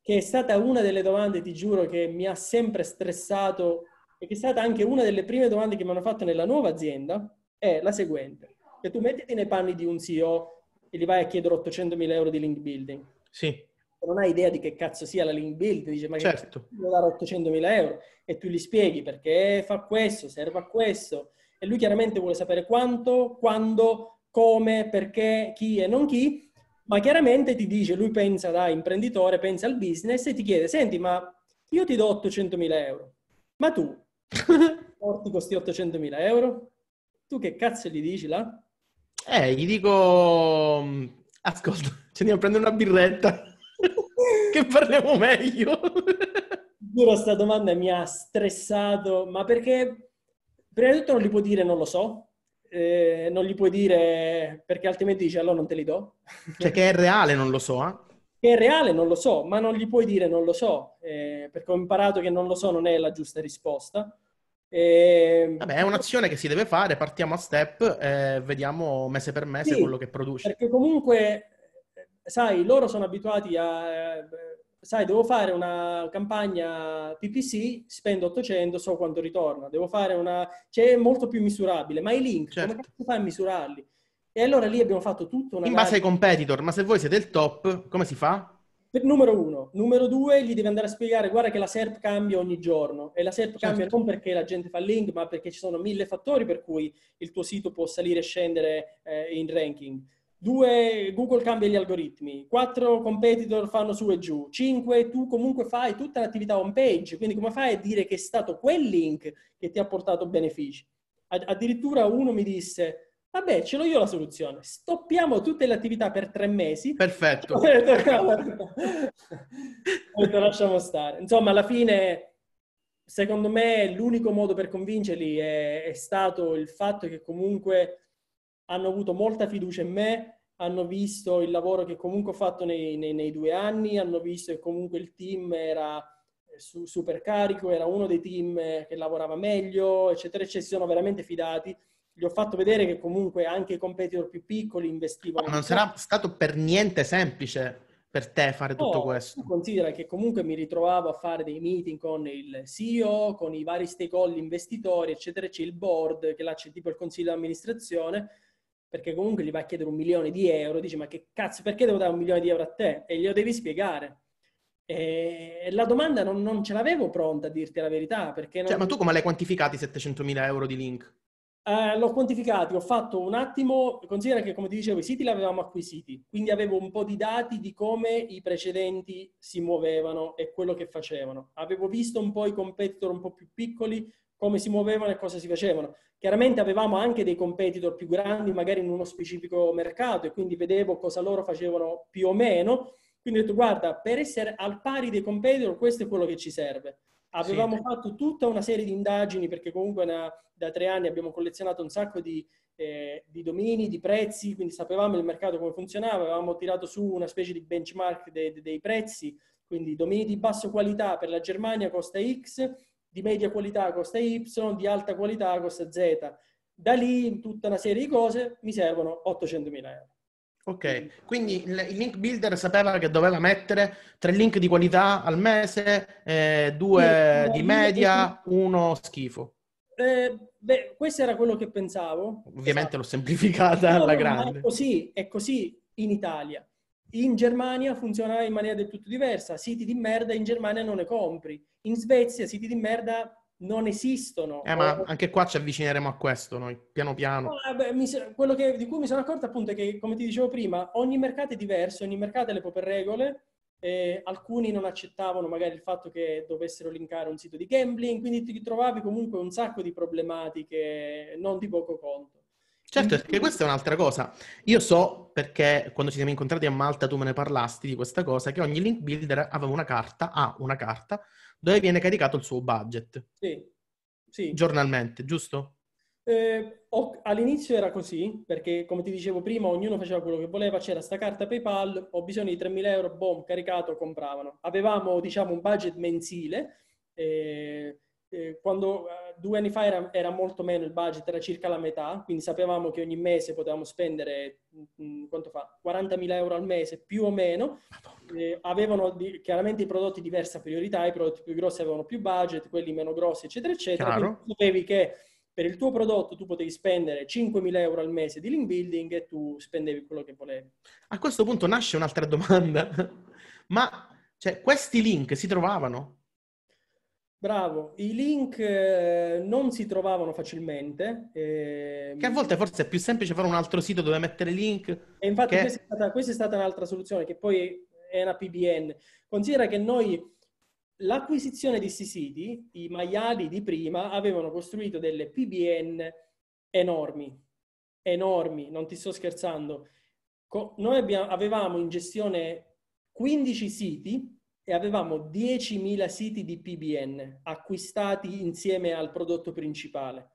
che è stata una delle domande, ti giuro, che mi ha sempre stressato e che è stata anche una delle prime domande che mi hanno fatto nella nuova azienda, è la seguente. Che cioè, tu mettiti nei panni di un CEO e gli vai a chiedere 800.000 euro di link building. Sì. Non hai idea di che cazzo sia la link building, dice ma certo. che devo dare 800.000 euro? E tu gli spieghi perché fa questo, serve a questo. E lui chiaramente vuole sapere quanto, quando, come, perché, chi e non chi, ma chiaramente ti dice, lui pensa da imprenditore, pensa al business e ti chiede, senti, ma io ti do 800.000 euro, ma tu porti questi 800.000 euro? Tu che cazzo gli dici là? Eh, gli dico, mm, ascolta, ci andiamo a prendere una birretta, che parliamo meglio. Giuro, sta domanda mi ha stressato, ma perché prima di tutto non gli può dire non lo so, eh, non gli puoi dire perché altrimenti dice allora non te li do. Cioè che è reale, non lo so. Eh? Che è reale, non lo so, ma non gli puoi dire non lo so, eh, perché ho imparato che non lo so non è la giusta risposta. E... Ehm, Vabbè, è un'azione che si deve fare, partiamo a step, eh, vediamo mese per mese sì, quello che produce. Perché comunque, sai, loro sono abituati a eh, sai, devo fare una campagna PPC, spendo 800, so quanto ritorna. Devo fare una... Cioè, è molto più misurabile, ma i link, certo. come fai a misurarli? E allora lì abbiamo fatto tutto una... In base ai competitor, ma se voi siete il top, come si fa? Per, numero uno. Numero due, gli devi andare a spiegare, guarda che la SERP cambia ogni giorno. E la SERP certo. cambia non perché la gente fa il link, ma perché ci sono mille fattori per cui il tuo sito può salire e scendere eh, in ranking due Google cambia gli algoritmi, quattro competitor fanno su e giù, cinque tu comunque fai tutta l'attività home page, quindi come fai a dire che è stato quel link che ti ha portato benefici? Addirittura uno mi disse, vabbè, ce l'ho io la soluzione, stoppiamo tutte le attività per tre mesi. Perfetto. Te lasciamo stare. Insomma, alla fine secondo me l'unico modo per convincerli è, è, stato il fatto che comunque hanno avuto molta fiducia in me, hanno visto il lavoro che comunque ho fatto nei, nei, nei due anni, hanno visto che comunque il team era eh, su, super carico, era uno dei team eh, che lavorava meglio, eccetera, eccetera, si sono veramente fidati. Gli ho fatto vedere che comunque anche i competitor più piccoli investivano. non sarà stato per niente semplice per te fare no, tutto questo? Considera che comunque mi ritrovavo a fare dei meeting con il CEO, con i vari stakeholder investitori, eccetera, c'è il board, che là c'è tipo il consiglio di amministrazione perché comunque gli va a chiedere un milione di euro, dice ma che cazzo, perché devo dare un milione di euro a te? E glielo devi spiegare. E la domanda non, non ce l'avevo pronta a dirti la verità, perché... Non... Cioè, ma tu come l'hai quantificato quantificati 700.000 euro di link? Eh, l'ho quantificato, ho fatto un attimo, considera che come ti dicevo i siti li avevamo acquisiti, quindi avevo un po' di dati di come i precedenti si muovevano e quello che facevano. Avevo visto un po' i competitor un po' più piccoli, come si muovevano e cosa si facevano. Chiaramente avevamo anche dei competitor più grandi, magari in uno specifico mercato, e quindi vedevo cosa loro facevano più o meno. Quindi ho detto, guarda, per essere al pari dei competitor, questo è quello che ci serve. Avevamo sì. fatto tutta una serie di indagini, perché comunque una, da tre anni abbiamo collezionato un sacco di, eh, di domini, di prezzi, quindi sapevamo il mercato come funzionava, avevamo tirato su una specie di benchmark de, de, dei prezzi, quindi domini di bassa qualità per la Germania costa X, di media qualità costa Y, di alta qualità costa Z. Da lì, in tutta una serie di cose, mi servono 800.000 euro. Ok, quindi il link builder sapeva che doveva mettere tre link di qualità al mese, eh, due sì, di media, sì. uno schifo. Eh, beh, questo era quello che pensavo. Ovviamente esatto. l'ho semplificata alla esatto. no, grande. È così, è così in Italia. In Germania funziona in maniera del tutto diversa. Siti di merda in Germania non ne compri. In Svezia siti di merda non esistono. Eh, ma eh, anche qua ci avvicineremo a questo noi, piano piano. No, ah, vabbè, mi, quello che, di cui mi sono accorto appunto è che, come ti dicevo prima, ogni mercato è diverso, ogni mercato ha le proprie regole. Eh, alcuni non accettavano magari il fatto che dovessero linkare un sito di gambling, quindi ti trovavi comunque un sacco di problematiche non di poco conto. Certo, perché eh, questa è un'altra cosa. Io so, perché quando ci siamo incontrati a Malta tu me ne parlasti di questa cosa, che ogni link builder aveva una carta, ha una carta, dove viene caricato il suo budget. Sì, sì. Giornalmente, giusto? Eh, all'inizio era così, perché come ti dicevo prima, ognuno faceva quello che voleva, c'era sta carta PayPal, ho bisogno di 3.000 euro, boom, caricato, compravano. Avevamo, diciamo, un budget mensile. Eh, eh, quando due anni fa era, era, molto meno il budget, era circa la metà, quindi sapevamo che ogni mese potevamo spendere, mm, mm, quanto fa, 40.000 euro al mese, più o meno. Eh, avevano di, chiaramente i prodotti diversa priorità, i prodotti più grossi avevano più budget, quelli meno grossi, eccetera, eccetera. sapevi che per il tuo prodotto tu potevi spendere 5.000 euro al mese di link building e tu spendevi quello che volevi. A questo punto nasce un'altra domanda, ma cioè, questi link si trovavano? Bravo, i link eh, non si trovavano facilmente. Eh, che a volte forse è più semplice fare un altro sito dove mettere link. E infatti che... questa, è stata, questa, è stata, un'altra soluzione che poi è una PBN. Considera che noi l'acquisizione di questi siti, i maiali di prima, avevano costruito delle PBN enormi, enormi, non ti sto scherzando. Co- noi abbiamo, avevamo in gestione 15 siti e avevamo 10.000 siti di PBN acquistati insieme al prodotto principale.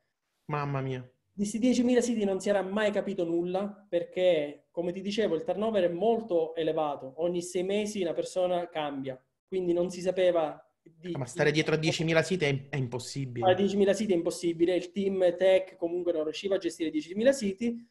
Mamma mia. Di questi 10.000 siti non si era mai capito nulla perché, come ti dicevo, il turnover è molto elevato. Ogni sei mesi una persona cambia, quindi non si sapeva di... Ma stare dietro a 10.000 siti è, è impossibile. A 10.000 siti è impossibile, il team tech comunque non riusciva a gestire 10.000 siti.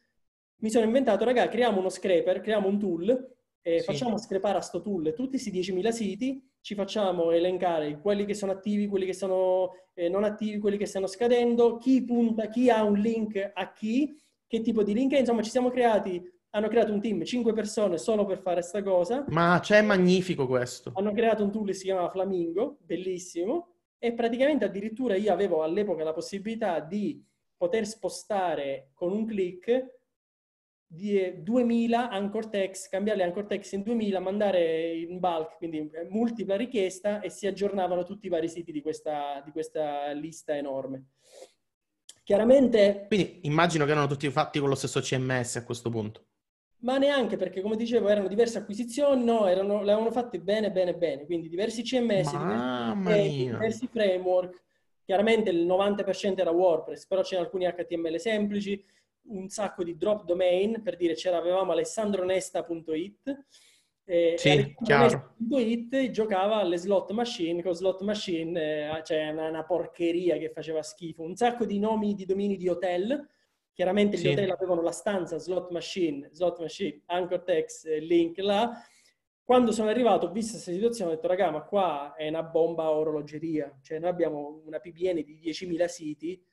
Mi sono inventato, raga, creiamo uno scraper, creiamo un tool eh, sì. facciamo screpare a sto tool tutti questi 10.000 siti, ci facciamo elencare quelli che sono attivi, quelli che sono eh, non attivi, quelli che stanno scadendo, chi punta, chi ha un link a chi, che tipo di link è, insomma ci siamo creati, hanno creato un team, 5 persone solo per fare questa cosa. Ma c'è magnifico questo. Hanno creato un tool che si chiama Flamingo, bellissimo, e praticamente addirittura io avevo all'epoca la possibilità di poter spostare con un click 2000 eh, anchor text, cambiare le anchor text in 2000, mandare in bulk, quindi eh, multipla richiesta e si aggiornavano tutti i vari siti di questa, di questa lista enorme. Chiaramente... Quindi immagino che erano tutti fatti con lo stesso CMS a questo punto. Ma neanche perché, come dicevo, erano diverse acquisizioni, no, erano, le avevano fatte bene, bene, bene. Quindi diversi CMS, diversi, diversi framework. Chiaramente il 90% era WordPress, però c'erano alcuni HTML semplici, un sacco di drop domain, per dire c'era, avevamo alessandronesta.it eh, sì, e giocava alle slot machine, con slot machine eh, cioè una, una, porcheria che faceva schifo, un sacco di nomi di domini di hotel, chiaramente gli sì. hotel avevano la stanza, slot machine, slot machine, anchor text, eh, link là, quando sono arrivato ho visto questa situazione, ho detto raga ma qua è una bomba orologeria, cioè noi abbiamo una PBN di 10.000 siti,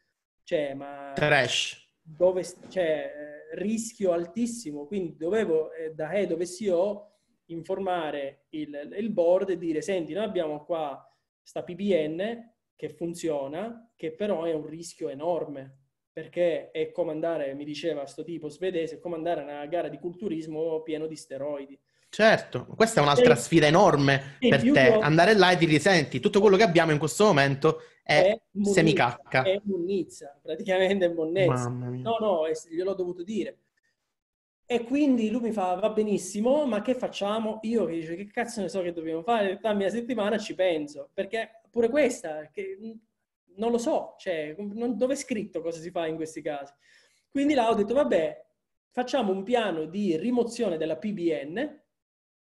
cioè ma... Trash dove c'è cioè, eh, rischio altissimo, quindi dovevo eh, da head of SEO informare il, il, board e dire senti noi abbiamo qua sta PBN che funziona, che però è un rischio enorme perché è come andare, mi diceva sto tipo svedese, è come andare a una gara di culturismo pieno di steroidi. Certo, questa è un'altra e, sfida enorme per te. Lo... Andare là e ti risenti. tutto quello che abbiamo in questo momento è, è semicacca. È munnizza, praticamente è monnezza. No, no, gliel'ho dovuto dire. E quindi lui mi fa, va benissimo, ma che facciamo? Io che dice, che cazzo ne so che dobbiamo fare? La mia settimana, ci penso. Perché pure questa, che, non lo so, cioè, non, dove è scritto cosa si fa in questi casi? Quindi là ho detto, vabbè, facciamo un piano di rimozione della PBN,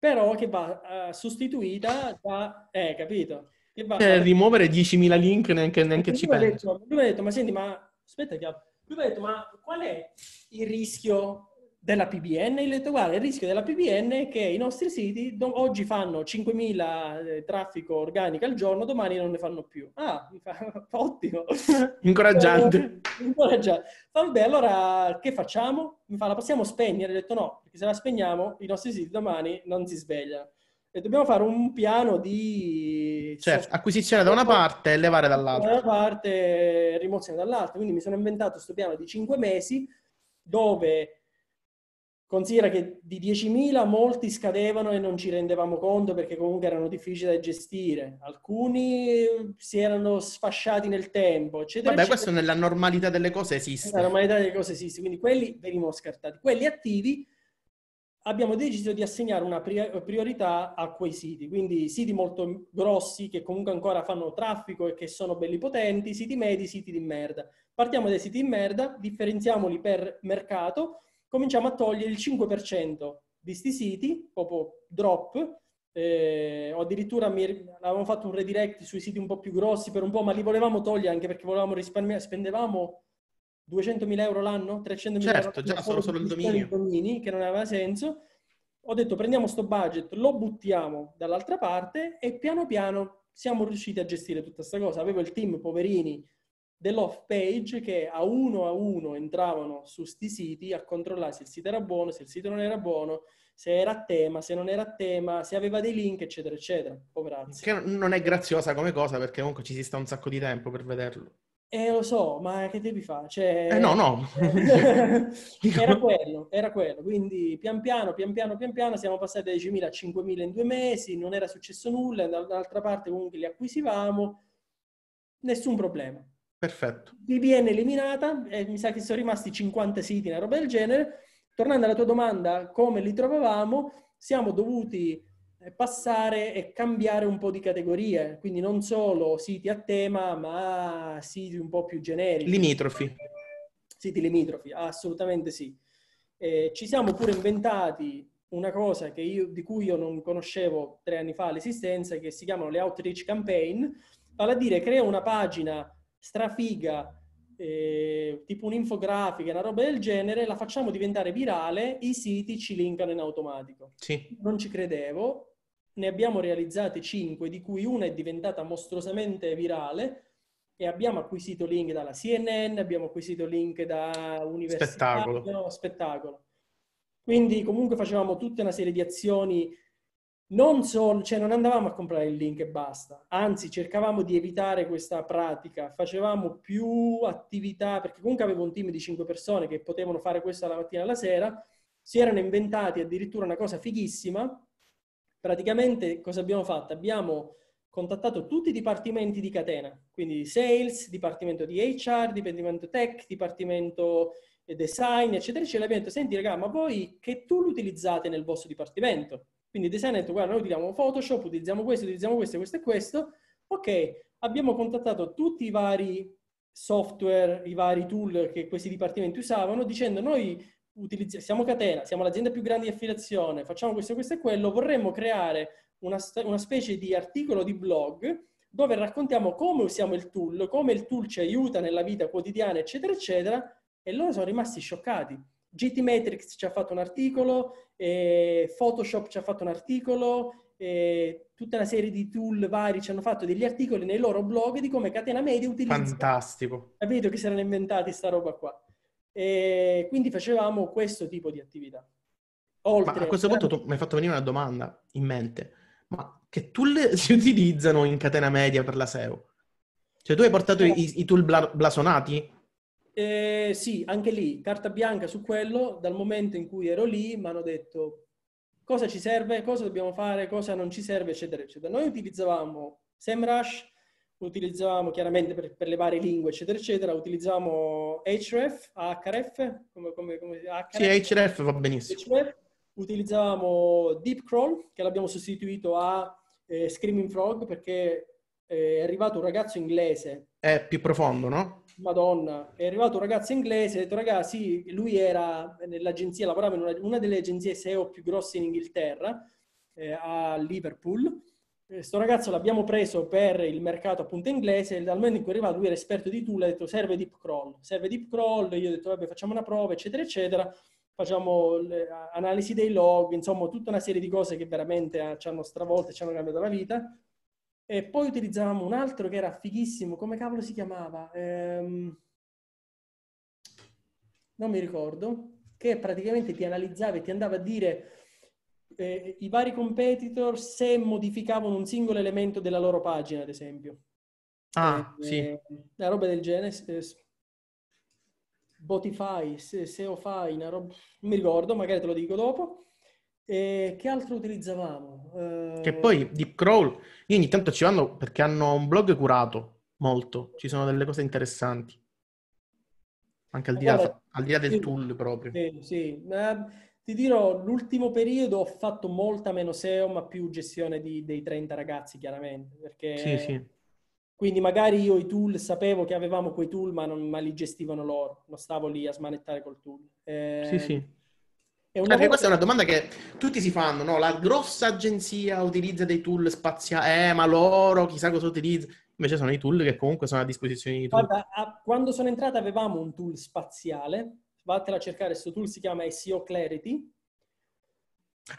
però che va uh, sostituita da... Eh, capito? Che va, eh, rimuovere 10.000 link neanche, neanche ci penso. lui mi ha detto, ma senti, ma aspetta, che... lui mi ha detto, ma qual è il rischio della PBN, gli ho detto guarda il rischio della PBN è che i nostri siti oggi fanno 5.000 eh, traffico organico al giorno, domani non ne fanno più. Ah, mi fa, ottimo. Incoraggiante. Eh, incoraggiante. Vabbè, allora che facciamo? Mi fa, la possiamo spegnere? Ho detto no, perché se la spegniamo i nostri siti domani non si svegliano. E dobbiamo fare un piano di... Certo, so, acquisizione da una parte e levare dall'altra. Da una parte rimozione dall'altra. Quindi mi sono inventato questo piano di 5 mesi dove Considera che di 10.000 molti scadevano e non ci rendevamo conto perché comunque erano difficili da gestire, alcuni eh, si erano sfasciati nel tempo, eccetera. Vabbè, eccetera. questo nella normalità delle cose esiste. Nella normalità delle cose esiste, quindi quelli venivano scartati. Quelli attivi abbiamo deciso di assegnare una priorità a quei siti, quindi siti molto grossi che comunque ancora fanno traffico e che sono belli potenti, siti medi, siti di merda. Partiamo dai siti di merda, differenziamoli per mercato cominciamo a togliere il 5% di sti siti, proprio drop, eh, o addirittura mi, avevamo fatto un redirect sui siti un po' più grossi per un po', ma li volevamo togliere anche perché volevamo risparmiare, spendevamo 200.000 euro l'anno, 300.000 certo, euro l'anno. Certo, già solo, solo il dominio. Domini, che non aveva senso. Ho detto prendiamo sto budget, lo buttiamo dall'altra parte e piano piano siamo riusciti a gestire tutta questa cosa. Avevo il team, poverini, dell'off page che a uno a uno entravano su sti siti a controllare se il sito era buono, se il sito non era buono, se era a tema, se non era a tema, se aveva dei link, eccetera, eccetera. Poverazzi. Che non è graziosa come cosa perché comunque ci si sta un sacco di tempo per vederlo. Eh, lo so, ma che devi fare? Cioè... Eh, no, no. era quello, era quello. Quindi pian piano, pian piano, pian piano siamo passati da 10.000 a 5.000 in due mesi, non era successo nulla, dall'altra parte comunque li acquisivamo, nessun problema Perfetto. Viene eliminata, e mi sa che sono rimasti 50 siti, una roba del genere. Tornando alla tua domanda, come li trovavamo, siamo dovuti eh, passare e cambiare un po' di categorie, quindi non solo siti a tema, ma siti un po' più generici. Limitrofi. Siti limitrofi, assolutamente sì. Eh, ci siamo pure inventati una cosa io, di cui io non conoscevo tre anni fa l'esistenza, che si chiamano le outreach campaign, vale a dire crea una pagina strafiga, eh, tipo un'infografica, una roba del genere, la facciamo diventare virale, i siti ci linkano in automatico. Sì. Non ci credevo, ne abbiamo realizzate cinque, di cui una è diventata mostruosamente virale e abbiamo acquisito link dalla CNN, abbiamo acquisito link da università, spettacolo. No, spettacolo. Quindi comunque facevamo tutta una serie di azioni non, so, cioè non andavamo a comprare il link e basta, anzi cercavamo di evitare questa pratica, facevamo più attività, perché comunque avevo un team di 5 persone che potevano fare questo alla mattina e alla sera, si erano inventati addirittura una cosa fighissima, praticamente cosa abbiamo fatto? Abbiamo contattato tutti i dipartimenti di catena, quindi di sales, dipartimento di HR, dipartimento tech, dipartimento eh, design, eccetera, eccetera, abbiamo detto, senti ragazzi, ma voi che tool utilizzate nel vostro dipartimento? Quindi il designer ha detto, guarda, noi utilizziamo Photoshop, utilizziamo questo, utilizziamo questo, questo e questo. Ok, abbiamo contattato tutti i vari software, i vari tool che questi dipartimenti usavano, dicendo noi siamo Catena, siamo l'azienda più grande di affiliazione, facciamo questo, questo e quello, vorremmo creare una, una specie di articolo di blog dove raccontiamo come usiamo il tool, come il tool ci aiuta nella vita quotidiana, eccetera, eccetera, e loro sono rimasti scioccati GT Matrix ci ha fatto un articolo, eh, Photoshop ci ha fatto un articolo, eh, tutta una serie di tool vari ci hanno fatto degli articoli nei loro blog di come Catena Media utilizza. Fantastico. Capito che si erano inventati sta roba qua. E quindi facevamo questo tipo di attività. Oltre, Ma a questo punto tu mi hai fatto venire una domanda in mente. Ma che tool si utilizzano in Catena Media per la SEO? Cioè tu hai portato eh. i, i tool bla- blasonati? Eh, sì, anche lì, carta bianca su quello, dal momento in cui ero lì mi hanno detto cosa ci serve, cosa dobbiamo fare, cosa non ci serve, eccetera, eccetera. Noi utilizzavamo SEMrush, utilizzavamo chiaramente per, per le varie lingue, eccetera, eccetera, utilizzavamo href, href, come, come, come href. Sì, href va benissimo. HRF. Utilizzavamo DeepCrawl, che l'abbiamo sostituito a eh, Screaming Frog, perché eh, è arrivato un ragazzo inglese. È più profondo, no? Madonna, è arrivato un ragazzo inglese, ha detto ragazzi, sì, lui era nell'agenzia, lavorava in una, una, delle agenzie SEO più grosse in Inghilterra, eh, a Liverpool. Questo eh, ragazzo l'abbiamo preso per il mercato appunto inglese e dal momento in cui è arrivato lui era esperto di tool, ha detto serve deep crawl, serve deep crawl, io ho detto vabbè facciamo una prova eccetera eccetera, facciamo analisi dei log, insomma tutta una serie di cose che veramente eh, ci hanno stravolto e ci hanno cambiato la vita e poi utilizzavamo un altro che era fighissimo, come cavolo si chiamava? Ehm, non mi ricordo, che praticamente ti analizzava e ti andava a dire eh, i vari competitor se modificavano un singolo elemento della loro pagina, ad esempio. Ah, eh, sì. la roba del genere, Botify, eh, se, Seofy, una roba, non mi ricordo, magari te lo dico dopo. che altro utilizzavamo? Che poi eh, Deep Crawl io ogni tanto ci vanno perché hanno un blog curato molto, ci sono delle cose interessanti. Anche al di là, Guarda, al di là del sì, tool proprio. Sì, sì. Eh, ti dirò, l'ultimo periodo ho fatto molta meno SEO, ma più gestione di, dei 30 ragazzi, chiaramente. Perché... Sì, sì. Quindi magari io i tool, sapevo che avevamo quei tool, ma, non, ma li gestivano loro. Non stavo lì a smanettare col tool. Eh, sì, sì. Ehm, una Perché questa è una domanda che tutti si fanno, no? La grossa agenzia utilizza dei tool spaziali, eh, ma loro chissà cosa utilizza. Invece sono i tool che comunque sono a disposizione di tutti. Guarda, a, quando sono entrata avevamo un tool spaziale, vattela a cercare, questo tool si chiama SEO Clarity.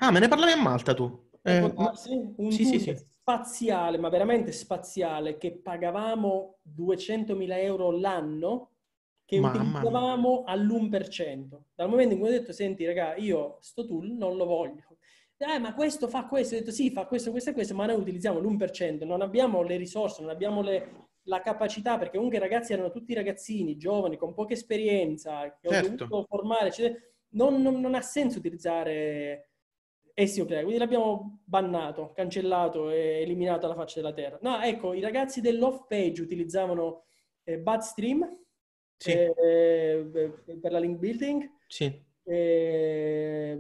Ah, me ne parlavi a Malta tu? Eh, ma... Un sì, tool sì, sì. spaziale, ma veramente spaziale, che pagavamo 200.000 euro l'anno che Mamma utilizzavamo all'1%. Dal momento in cui ho detto, senti raga, io sto tool non lo voglio. Eh, ma questo fa questo, ho detto sì, fa questo, questo e questo, ma noi utilizziamo l'1%, non abbiamo le risorse, non abbiamo le, la capacità, perché comunque i ragazzi erano tutti ragazzini, giovani, con poca esperienza, che certo. ho dovuto formare, cioè, non, non, non, ha senso utilizzare SEO quindi l'abbiamo bannato, cancellato e eliminato alla faccia della terra. No, ecco, i ragazzi dell'off page utilizzavano eh, Badstream, sì. eh, per la link building. Sì. Eh,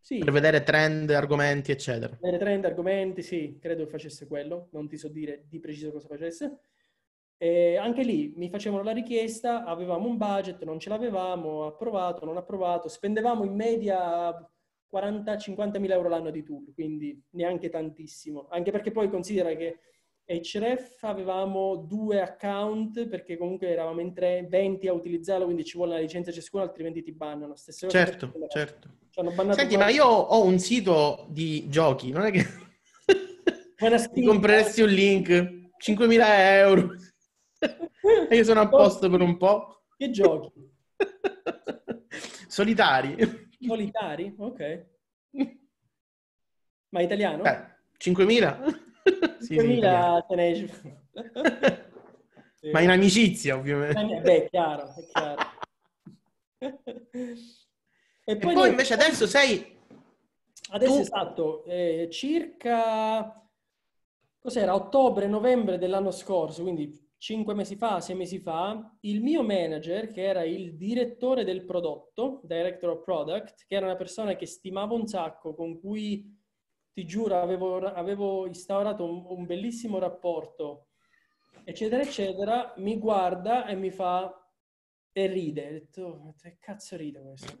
sì. Per vedere trend, argomenti, eccetera. Vedere trend, argomenti, sì, credo che facesse quello, non ti so dire di preciso cosa facesse. E anche lì mi facevano la richiesta, avevamo un budget, non ce l'avevamo, approvato, non approvato, spendevamo in media 40-50 mila euro l'anno di tool, quindi neanche tantissimo, anche perché poi considera che Href avevamo due account perché comunque eravamo in tre, 20 a utilizzarlo, quindi ci vuole una licenza ciascuno, altrimenti ti bannano. Stessa cosa certo, certo. Senti, ma io ho un sito di giochi, non è che Buona ti compreresti un link, 5.000 euro, e io sono a posto per un po'. Che giochi? Solitari. Solitari? Ok. Ma italiano? Beh, 5.000? Sì, 5.000 te ne esci sì. Ma in amicizia, ovviamente. Eh, beh, è chiaro, è chiaro. e, poi e poi, invece adesso sei... Adesso tu... esatto, eh, circa... Cos'era? Ottobre, novembre dell'anno scorso, quindi cinque mesi fa, sei mesi fa, il mio manager, che era il direttore del prodotto, director of product, che era una persona che stimavo un sacco, con cui ti giuro, avevo, avevo instaurato un, un, bellissimo rapporto, eccetera, eccetera, mi guarda e mi fa e ride. Ho detto, oh, che cazzo ride questo?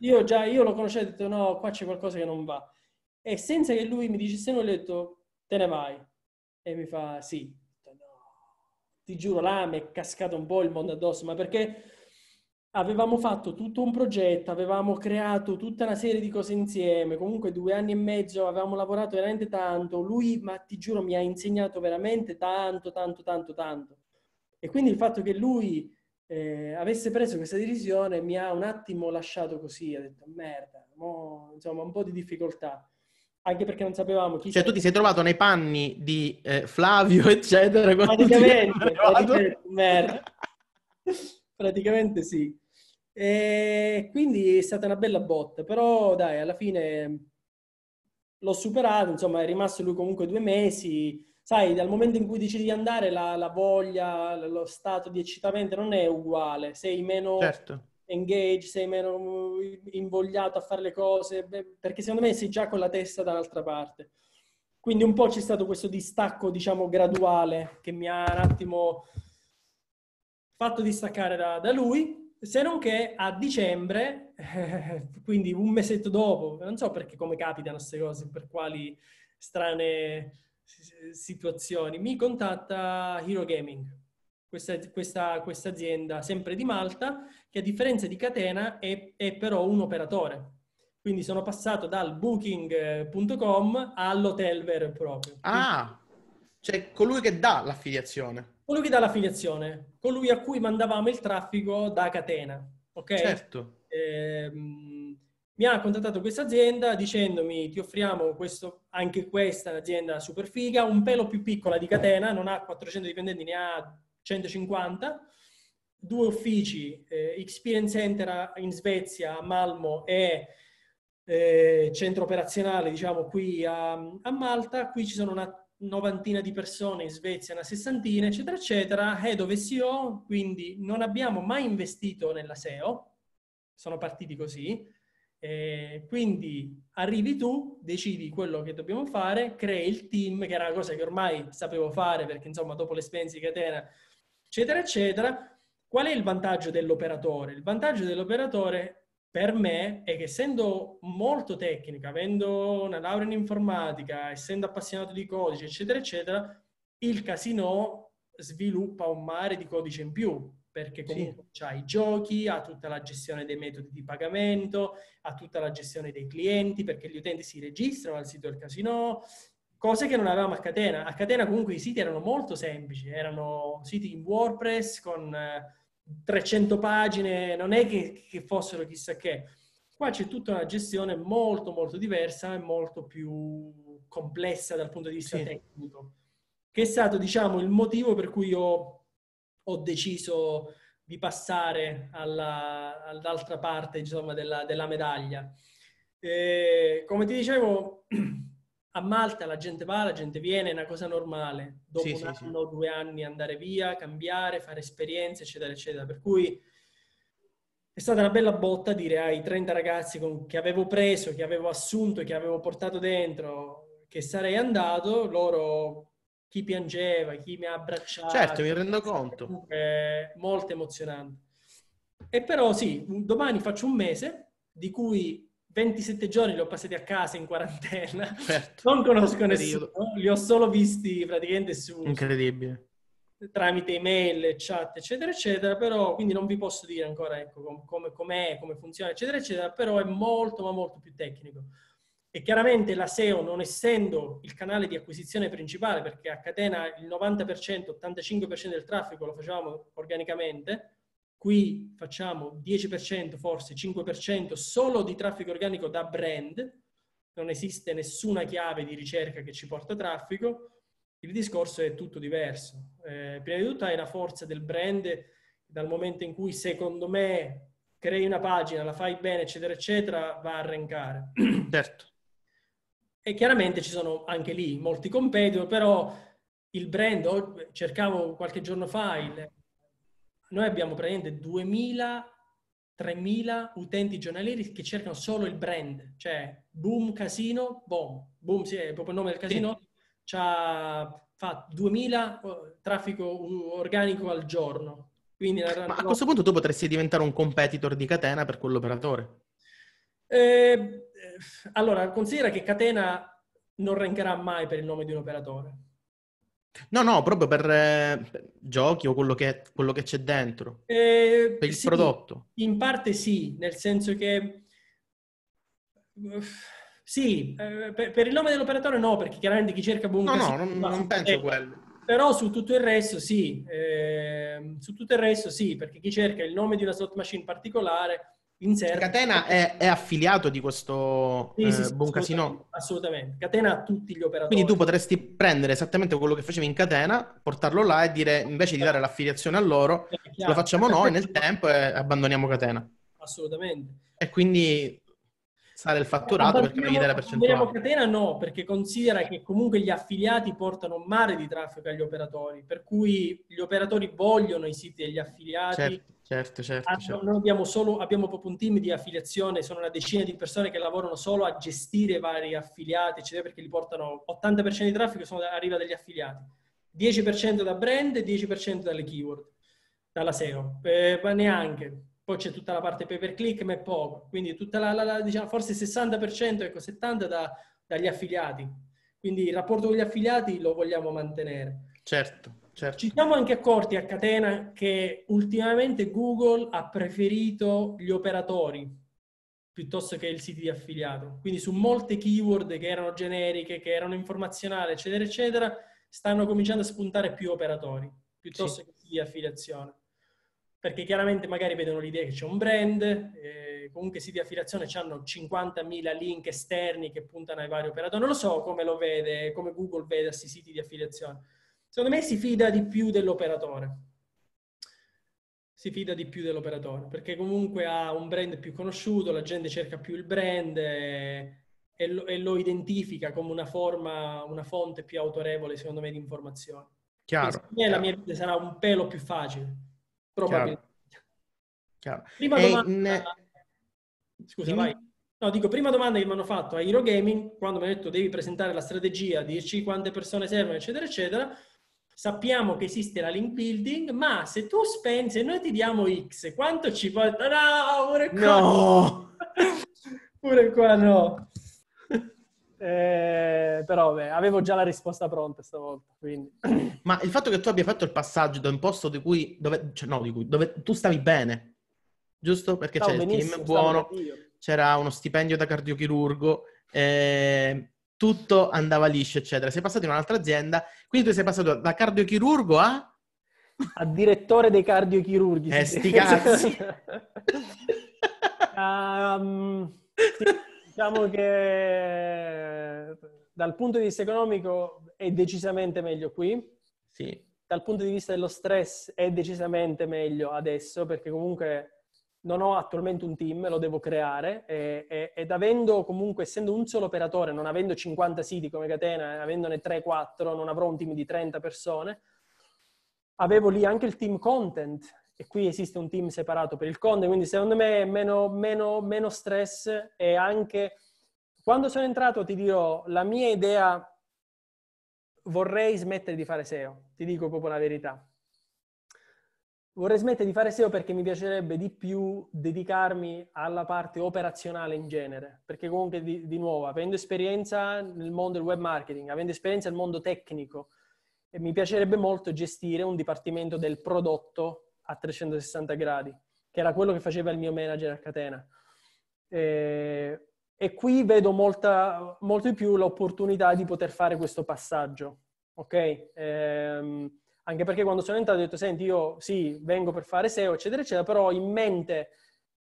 io già, io lo conoscevo, ho detto, no, qua c'è qualcosa che non va. E senza che lui mi dicesse nulla, ho detto, te ne vai. E mi fa, sì. Ti giuro, là mi è cascato un po' il mondo addosso, ma perché avevamo fatto tutto un progetto, avevamo creato tutta una serie di cose insieme, comunque due anni e mezzo avevamo lavorato veramente tanto, lui, ma ti giuro, mi ha insegnato veramente tanto, tanto, tanto, tanto. E quindi il fatto che lui eh, avesse preso questa decisione mi ha un attimo lasciato così, ha detto merda, mo, insomma un po' di difficoltà. Anche perché non sapevamo chi... Cioè, tu ti sei trovato nei panni di eh, Flavio, eccetera. Praticamente, praticamente merda. praticamente sì. E quindi è stata una bella botta, però dai, alla fine l'ho superato, insomma è rimasto lui comunque due mesi. Sai, dal momento in cui decidi di andare la, la voglia, lo stato di eccitamento non è uguale, sei meno certo. engaged, sei meno invogliato a fare le cose, perché secondo me sei già con la testa dall'altra parte. Quindi un po' c'è stato questo distacco, diciamo, graduale che mi ha un attimo fatto distaccare da, da lui, se non che a dicembre, quindi un mesetto dopo, non so perché come capitano queste cose, per quali strane situazioni, mi contatta Hero Gaming, questa, questa, questa azienda sempre di Malta, che a differenza di Catena è, è però un operatore. Quindi sono passato dal booking.com all'hotel vero e proprio. Ah, quindi... cioè colui che dà l'affiliazione. Uno che dà l'affiliazione, colui a cui mandavamo il traffico da catena, ok? Certo. Ehm, mi ha contattato questa azienda dicendomi ti offriamo questo, anche questa azienda super figa, un pelo più piccola di catena, non ha 400 dipendenti, ne ha 150, due uffici, eh, Experience Center in Svezia, a Malmo e eh, centro operazionale, diciamo, qui a, a Malta. Qui ci sono una novantina di persone, in Svezia una sessantina, eccetera, eccetera, head of SEO, quindi non abbiamo mai investito nella SEO, sono partiti così, eh, quindi arrivi tu, decidi quello che dobbiamo fare, crei il team, che era una cosa che ormai sapevo fare perché insomma dopo le l'esperienza di catena, eccetera, eccetera. Qual è il vantaggio dell'operatore? Il vantaggio dell'operatore per me è che essendo molto tecnica, avendo una laurea in informatica, essendo appassionato di codice, eccetera, eccetera, il casino sviluppa un mare di codice in più, perché comunque sì. ha i giochi, ha tutta la gestione dei metodi di pagamento, ha tutta la gestione dei clienti, perché gli utenti si registrano al sito del casino, cose che non avevamo a catena. A catena comunque i siti erano molto semplici, erano siti in WordPress con eh, 300 pagine, non è che, che fossero chissà che. Qua c'è tutta una gestione molto molto diversa e molto più complessa dal punto di vista sì. tecnico, che è stato diciamo il motivo per cui ho, ho deciso di passare alla, all'altra parte insomma, della, della medaglia. E, eh, come ti dicevo, a Malta la gente va, la gente viene, è una cosa normale. Dopo sì, un anno sì, due anni andare via, cambiare, fare esperienze, eccetera, eccetera. Per cui è stata una bella botta dire ai 30 ragazzi con, che avevo preso, che avevo assunto, che avevo portato dentro, che sarei andato, loro chi piangeva, chi mi ha abbracciato. Certo, mi rendo conto. Eh, molto emozionante. E però sì, domani faccio un mese di cui 27 giorni li ho passati a casa in quarantena, certo. non conosco nessuno, li ho solo visti praticamente su... Incredibile. Tramite email, chat, eccetera, eccetera, però quindi non vi posso dire ancora ecco, com- com'è, come funziona, eccetera, eccetera, però è molto, ma molto più tecnico. E chiaramente la SEO, non essendo il canale di acquisizione principale, perché a catena il 90%, 85% del traffico lo facevamo organicamente, qui facciamo 10%, forse 5% solo di traffico organico da brand, non esiste nessuna chiave di ricerca che ci porta traffico, il discorso è tutto diverso. Eh, prima di tutto hai la forza del brand dal momento in cui secondo me crei una pagina, la fai bene, eccetera, eccetera, va a rankare. Certo. E chiaramente ci sono anche lì molti competitor, però il brand, cercavo qualche giorno fa il noi abbiamo praticamente 2000 3.000 utenti giornalieri che cercano solo il brand, cioè Boom Casino, boom, Boom sì, è proprio il nome del casino, sì. fa 2.000 traffico organico al giorno. Quindi, Ma no. a questo punto tu potresti diventare un competitor di Catena per quell'operatore? Eh, allora, considera che Catena non rankerà mai per il nome di un operatore No, no, proprio per, eh, giochi o quello che, quello che c'è dentro, eh, per il sì, prodotto. In parte sì, nel senso che... Sì, eh, per, per, il nome dell'operatore no, perché chiaramente chi cerca comunque... No, no, non, non penso a quello. Però su tutto il resto sì, ehm, su tutto il resto sì, perché chi cerca il nome di una slot machine particolare Inserto. Catena è, è, affiliato di questo sì, eh, sì, buon casino. Assolutamente. Catena ha tutti gli operatori. Quindi tu potresti prendere esattamente quello che facevi in catena, portarlo là e dire invece di dare l'affiliazione a loro, eh, lo facciamo noi nel tempo e abbandoniamo catena. Assolutamente. E quindi sale il fatturato perché non gli dai la percentuale. Abbiamo catena no, perché considera che comunque gli affiliati portano un mare di traffico agli operatori, per cui gli operatori vogliono i siti degli affiliati. Certo Certo, certo, ah, certo. Noi abbiamo, solo, abbiamo proprio un team di affiliazione, sono una decina di persone che lavorano solo a gestire vari affiliati, eccetera, perché li portano 80% di traffico sono, arriva dagli affiliati, 10% da brand e 10% dalle keyword, dalla SEO, eh, ma neanche. Poi c'è tutta la parte pay per click, ma è poco. Quindi tutta la, la, la diciamo, forse il 60%, ecco, 70% da, dagli affiliati. Quindi il rapporto con gli affiliati lo vogliamo mantenere. Certo. Certo. Ci siamo anche accorti a catena che ultimamente Google ha preferito gli operatori piuttosto che il sito di affiliato. Quindi su molte keyword che erano generiche, che erano informazionali, eccetera, eccetera, stanno cominciando a spuntare più operatori piuttosto sì. che siti di affiliazione. Perché chiaramente magari vedono l'idea che c'è un brand, eh, comunque siti di affiliazione hanno 50.000 link esterni che puntano ai vari operatori. Non lo so come lo vede, come Google vede questi siti di affiliazione Secondo me si fida di più dell'operatore. Si fida di più dell'operatore, perché comunque ha un brand più conosciuto, la gente cerca più il brand e, e, lo, e lo, identifica come una forma, una fonte più autorevole, secondo me, di informazioni. Chiaro. Quindi, chiaro. la mia vita sarà un pelo più facile, probabilmente. Chiaro. Prima e domanda... In... Eh, Scusa, in... vai. No, dico, prima domanda che mi hanno fatto a Hero Gaming, quando mi hanno detto devi presentare la strategia, dirci quante persone servono, eccetera, eccetera, sappiamo che esiste la link building, ma se tu spendi, se noi ti diamo X, quanto ci vuole? No, pure qua no! pure qua no. Eh, però beh, avevo già la risposta pronta stavolta. Quindi. Ma il fatto che tu abbia fatto il passaggio da un posto di cui, dove, cioè, no, di cui dove tu stavi bene, giusto? Perché stavo c'è il team buono, c'era uno stipendio da cardiochirurgo, eh, tutto andava liscio, eccetera. Sei passato in un'altra azienda, quindi tu sei passato da cardiochirurgo a... A direttore dei cardiochirurghi. Eh, sti cazzi! um, diciamo che eh, dal punto di vista economico è decisamente meglio qui. Sì. Dal punto di vista dello stress è decisamente meglio adesso, perché comunque non ho attualmente un team, lo devo creare e, e, ed avendo comunque, essendo un solo operatore, non avendo 50 siti come catena, avendone 3-4, non avrò un team di 30 persone, avevo lì anche il team content e qui esiste un team separato per il content, quindi secondo me è meno, meno, meno stress e anche... Quando sono entrato ti dirò, la mia idea vorrei smettere di fare SEO, ti dico proprio la verità Vorrei smettere di fare SEO perché mi piacerebbe di più dedicarmi alla parte operazionale in genere, perché comunque di, di nuovo, avendo esperienza nel mondo del web marketing, avendo esperienza nel mondo tecnico, mi piacerebbe molto gestire un dipartimento del prodotto a 360 gradi, che era quello che faceva il mio manager a catena. E, eh, e qui vedo molta, molto di più l'opportunità di poter fare questo passaggio, ok? Ehm, anche perché quando sono entrato ho detto, senti, io sì, vengo per fare SEO, eccetera, eccetera, però in mente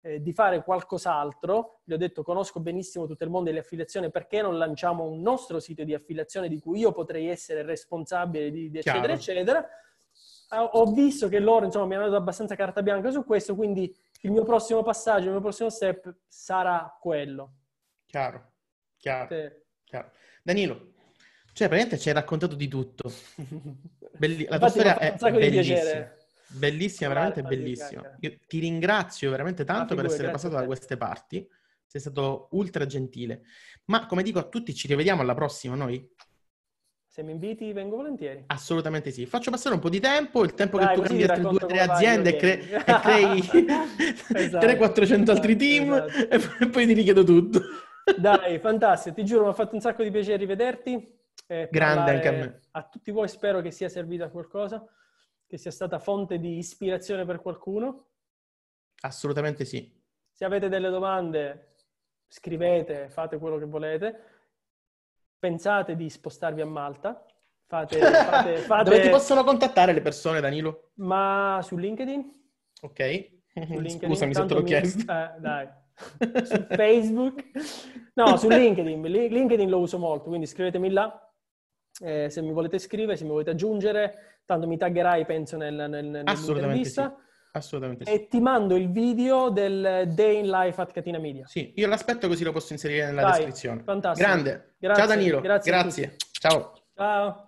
eh, di fare qualcos'altro, gli ho detto, conosco benissimo tutto il mondo delle affiliazioni, perché non lanciamo un nostro sito di affiliazione di cui io potrei essere responsabile, di, di eccetera, eccetera. Ah, ho visto che loro, insomma, mi hanno dato abbastanza carta bianca su questo, quindi il mio prossimo passaggio, il mio prossimo step sarà quello. Chiaro, chiaro. chiaro. Danilo, cioè praticamente ci hai raccontato di tutto. Belli- la Infatti, tua storia è bellissima. Bellissima, veramente bellissima. Io ti ringrazio veramente tanto figura, per essere passato da queste parti. Sei stato ultra gentile. Ma come dico a tutti, ci rivediamo alla prossima noi. Se mi inviti vengo volentieri. Assolutamente sì. Faccio passare un po' di tempo, il tempo Dai, che tu cambi altre due o tre aziende e, crei esatto. 300-400 altri team esatto. e poi ti richiedo tutto. Dai, fantastico. Ti giuro, mi ha fatto un sacco di piacere rivederti. Grande anche a me. A tutti voi spero che sia servita a qualcosa, che sia stata fonte di ispirazione per qualcuno. Assolutamente sì. Se avete delle domande, scrivete, fate quello che volete. Pensate di spostarvi a Malta. Fate, fate, fate... Dove ti possono contattare le persone, Danilo? Ma su LinkedIn. Ok. Su LinkedIn. Scusami se te l'ho mi... chiesto. Eh, dai. su Facebook. No, su LinkedIn. LinkedIn lo uso molto, quindi scrivetemi là eh, se mi volete scrivere, se mi volete aggiungere, tanto mi taggerai penso nel, nel, nell'intervista. Sì. Assolutamente sì. E ti mando il video del day in life at Catina Media. Sì, io l'aspetto così lo posso inserire nella Dai, descrizione. Fantastico. Grande. Grazie, Ciao Danilo. Grazie. grazie. Ciao. Ciao.